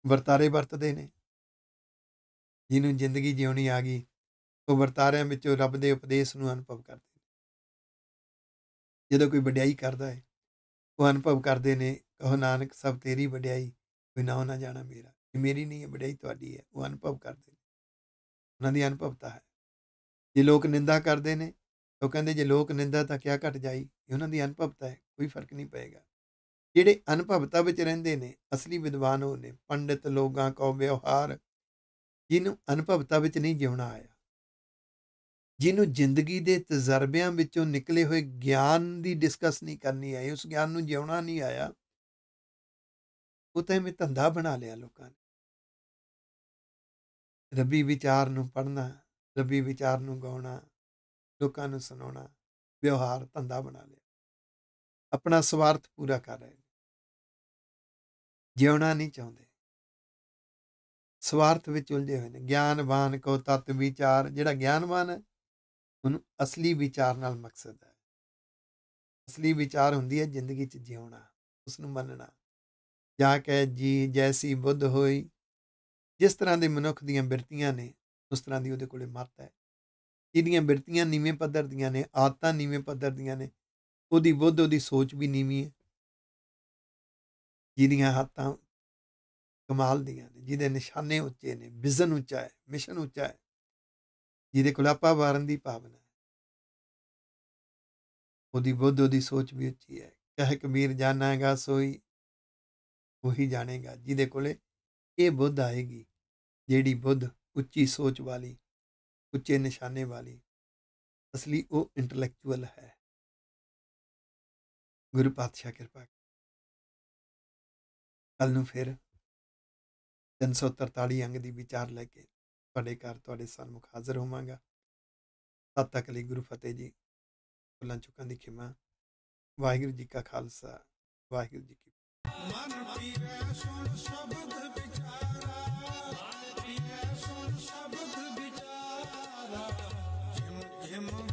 ਵਰਤਾਰੇ ਵਰਤਦੇ ਨੇ ਜਿਹਨੂੰ ਜ਼ਿੰਦਗੀ ਜਿਉਣੀ ਆ ਗਈ ਤੋਂ ਵਰਤਾਰਿਆਂ ਵਿੱਚੋਂ ਰੱਬ ਦੇ ਉਪਦੇਸ਼ ਨੂੰ ਅਨੁਭਵ ਕਰਦੇ ਨੇ ਜਦੋਂ ਕੋਈ ਵਡਿਆਈ ਕਰਦਾ ਹੈ ਉਹ ਅਨੁਭਵ ਕਰਦੇ ਨੇ ਕਹੋ ਨਾਨਕ ਸਭ ਤੇਰੀ ਵਡਿਆਈ ਕੋਈ ਨਾ ਨਾ ਜਾਣਾ ਮੇਰਾ ਇਹ ਮੇਰੀ ਨਹੀਂ ਹੈ ਵਡਿਆਈ ਤੁਹਾਡੀ ਹੈ ਉਹ ਅਨੁਭਵ ਕਰਦੇ ਨੇ ਉਹਨਾਂ ਦੀ ਅਨੁਭਵਤਾ ਹੈ ਜੇ ਲੋਕ ਨਿੰਦਾ ਕਰਦੇ ਨੇ ਉਹ ਕਹਿੰਦੇ ਜੇ ਲੋਕ ਨਿੰਦਾ ਤਾਂ ਕਿਆ ਘਟ ਜਾਈ ਇਹ ਉਹਨਾਂ ਦੀ ਅਨੁਭਵਤਾ ਹੈ ਕੋਈ ਫਰਕ ਨਹੀਂ ਪਏਗਾ ਜਿਹੜੇ ਅਨੁਭਵਤਾ ਵਿੱਚ ਰਹਿੰਦੇ ਨੇ ਅਸਲੀ ਵਿਦਵਾਨ ਉਹ ਨੇ ਪੰਡਿਤ ਲੋਕਾਂ ਕੋ ਵਿਵਹਾਰ ਜਿਹਨੂੰ ਅਨੁਭਵਤਾ ਵਿੱਚ ਨਹੀਂ ਜਿਉਣਾ ਆਇਆ ਜਿਹਨੂੰ ਜ਼ਿੰਦਗੀ ਦੇ ਤਜਰਬਿਆਂ ਵਿੱਚੋਂ ਨਿਕਲੇ ਹੋਏ ਗਿਆਨ ਦੀ ਡਿਸਕਸ ਨਹੀਂ ਕਰਨੀ ਆਈ ਉਸ ਗਿਆਨ ਨੂੰ ਜਿਉਣਾ ਨਹੀਂ ਆਇਆ ਉਹ ਮੈਂ ਧੰਦਾ ਬਣਾ ਲਿਆ ਲੋਕਾਂ ਨੇ ਰੱਬੀ ਵਿਚਾਰ ਨੂੰ ਪੜਨਾ ਰੱਬੀ ਵਿਚਾਰ ਨੂੰ ਗਾਉਣਾ ਲੋਕਾਂ ਨੂੰ ਸੁਣਾਉਣਾ ਵਿਵਹਾਰ ਧੰਦਾ ਬਣਾ ਲਿਆ ਆਪਣਾ ਸਵਾਰਥ ਪੂਰਾ ਕਰ ਰਹੇ ਜਿਉਣਾ ਨਹੀਂ ਚਾਹੁੰਦੇ ਸਵਾਰਥ ਵਿੱਚ ਉਲਝੇ ਹੋਏ ਨੇ ਗਿਆਨਵਾਨ ਕੋ ਤਤ ਵਿਚਾਰ ਜਿਹੜਾ ਗਿਆਨਵਾਨ ਹੈ ਉਹਨੂੰ ਅਸਲੀ ਵਿਚਾਰ ਨਾਲ ਮਕਸਦ ਹੈ ਅਸਲੀ ਵਿਚਾਰ ਹੁੰਦੀ ਹੈ ਜ਼ਿੰਦਗੀ 'ਚ ਜਿਉਣਾ ਉਸ ਨੂੰ ਮੰਨਣਾ ਜਾਂ ਕਹਿ ਜੀ ਜੈਸੀ ਬੁੱਧ ਹੋਈ ਜਿਸ ਤਰ੍ਹਾਂ ਦੇ ਮਨੁੱਖ ਦੀਆਂ ਬਿਰਤੀਆਂ ਨੇ ਉਸ ਤਰ੍ਹਾਂ ਦੀ ਉਹਦੇ ਕੋਲੇ ਮੱਤ ਹੈ ਇਹਦੀਆਂ ਬਿਰਤੀਆਂ ਨੀਵੇਂ ਪੱਧਰ ਦੀਆਂ ਨੇ ਆਦਤਾਂ ਨੀਵੇਂ ਪੱਧਰ ਦੀਆਂ ਨੇ ਉਹਦੀ ਬੁੱਧ ਉਹਦੀ ਸੋਚ ਵੀ ਨੀਵੀਂ ਹੈ ਜਿਹਦੀਆਂ ਹੱਥਾਂ ਕਮਾਲ ਦੀਆਂ ਨੇ ਜਿਹਦੇ ਨਿਸ਼ਾਨੇ ਉੱਚੇ ਨੇ ਵਿਜ਼ਨ ਉੱਚਾ ਹੈ ਮਿਸ਼ਨ ਉੱਚਾ ਹੈ ਜਿਹਦੇ ਕੋਲ ਆਪਾ ਵਾਰਨ ਦੀ ਭਾਵਨਾ ਹੈ ਉਹਦੀ ਬੁੱਧ ਉਹਦੀ ਸੋਚ ਵੀ ਉੱਚੀ ਹੈ ਕਹੇ ਕਬੀਰ ਜਾਣਾਂਗਾ ਸੋਈ ਉਹੀ ਜਾਣੇਗਾ ਜਿਹਦੇ ਕੋਲੇ ਇਹ ਬੁੱਧ ਆਏਗੀ ਜਿਹੜੀ ਬੁੱਧ ਉੱਚੀ ਸੋਚ ਵਾਲੀ ਉੱਚੇ ਨਿਸ਼ਾਨੇ ਵਾਲੀ ਅਸਲੀ ਉਹ ਇੰਟੈਲੈਕਚੁਅਲ ਹੈ ਗੁਰੂ ਪਾਤਸ਼ਾਹ ਕਿਰਪਾ ਕੱਲ ਨੂੰ ਫਿਰ 343 ਅੰਗ ਦੀ ਵਿਚਾਰ ਲੈ ਕੇ ਤੁਹਾਡੇ ਘਰ ਤੁਹਾਡੇ ਸਾਹਮਣੇ ਹਾਜ਼ਰ ਹੋਵਾਂਗਾ ਤਦ ਤੱਕ ਲਈ ਗੁਰੂ ਫਤਿਹ ਜੀ ਫੁੱਲਾਂ ਚੁੱਕਾਂ ਦੀ ਖਿਮਾ ਵਾਹਿਗੁਰੂ ਜੀ ਕਾ ਖਾਲਸਾ ਵਾਹਿਗੁਰੂ ਜੀ ਕੀ ਮਨ ਪੀਵੇ ਸੁਣ ਸ਼ਬਦ ਵਿਚਾਰਾ ਮਨ ਸੁਣ ਸ਼ਬਦ ਵਿਚਾਰਾ ਜਿਮ ਜਿਮ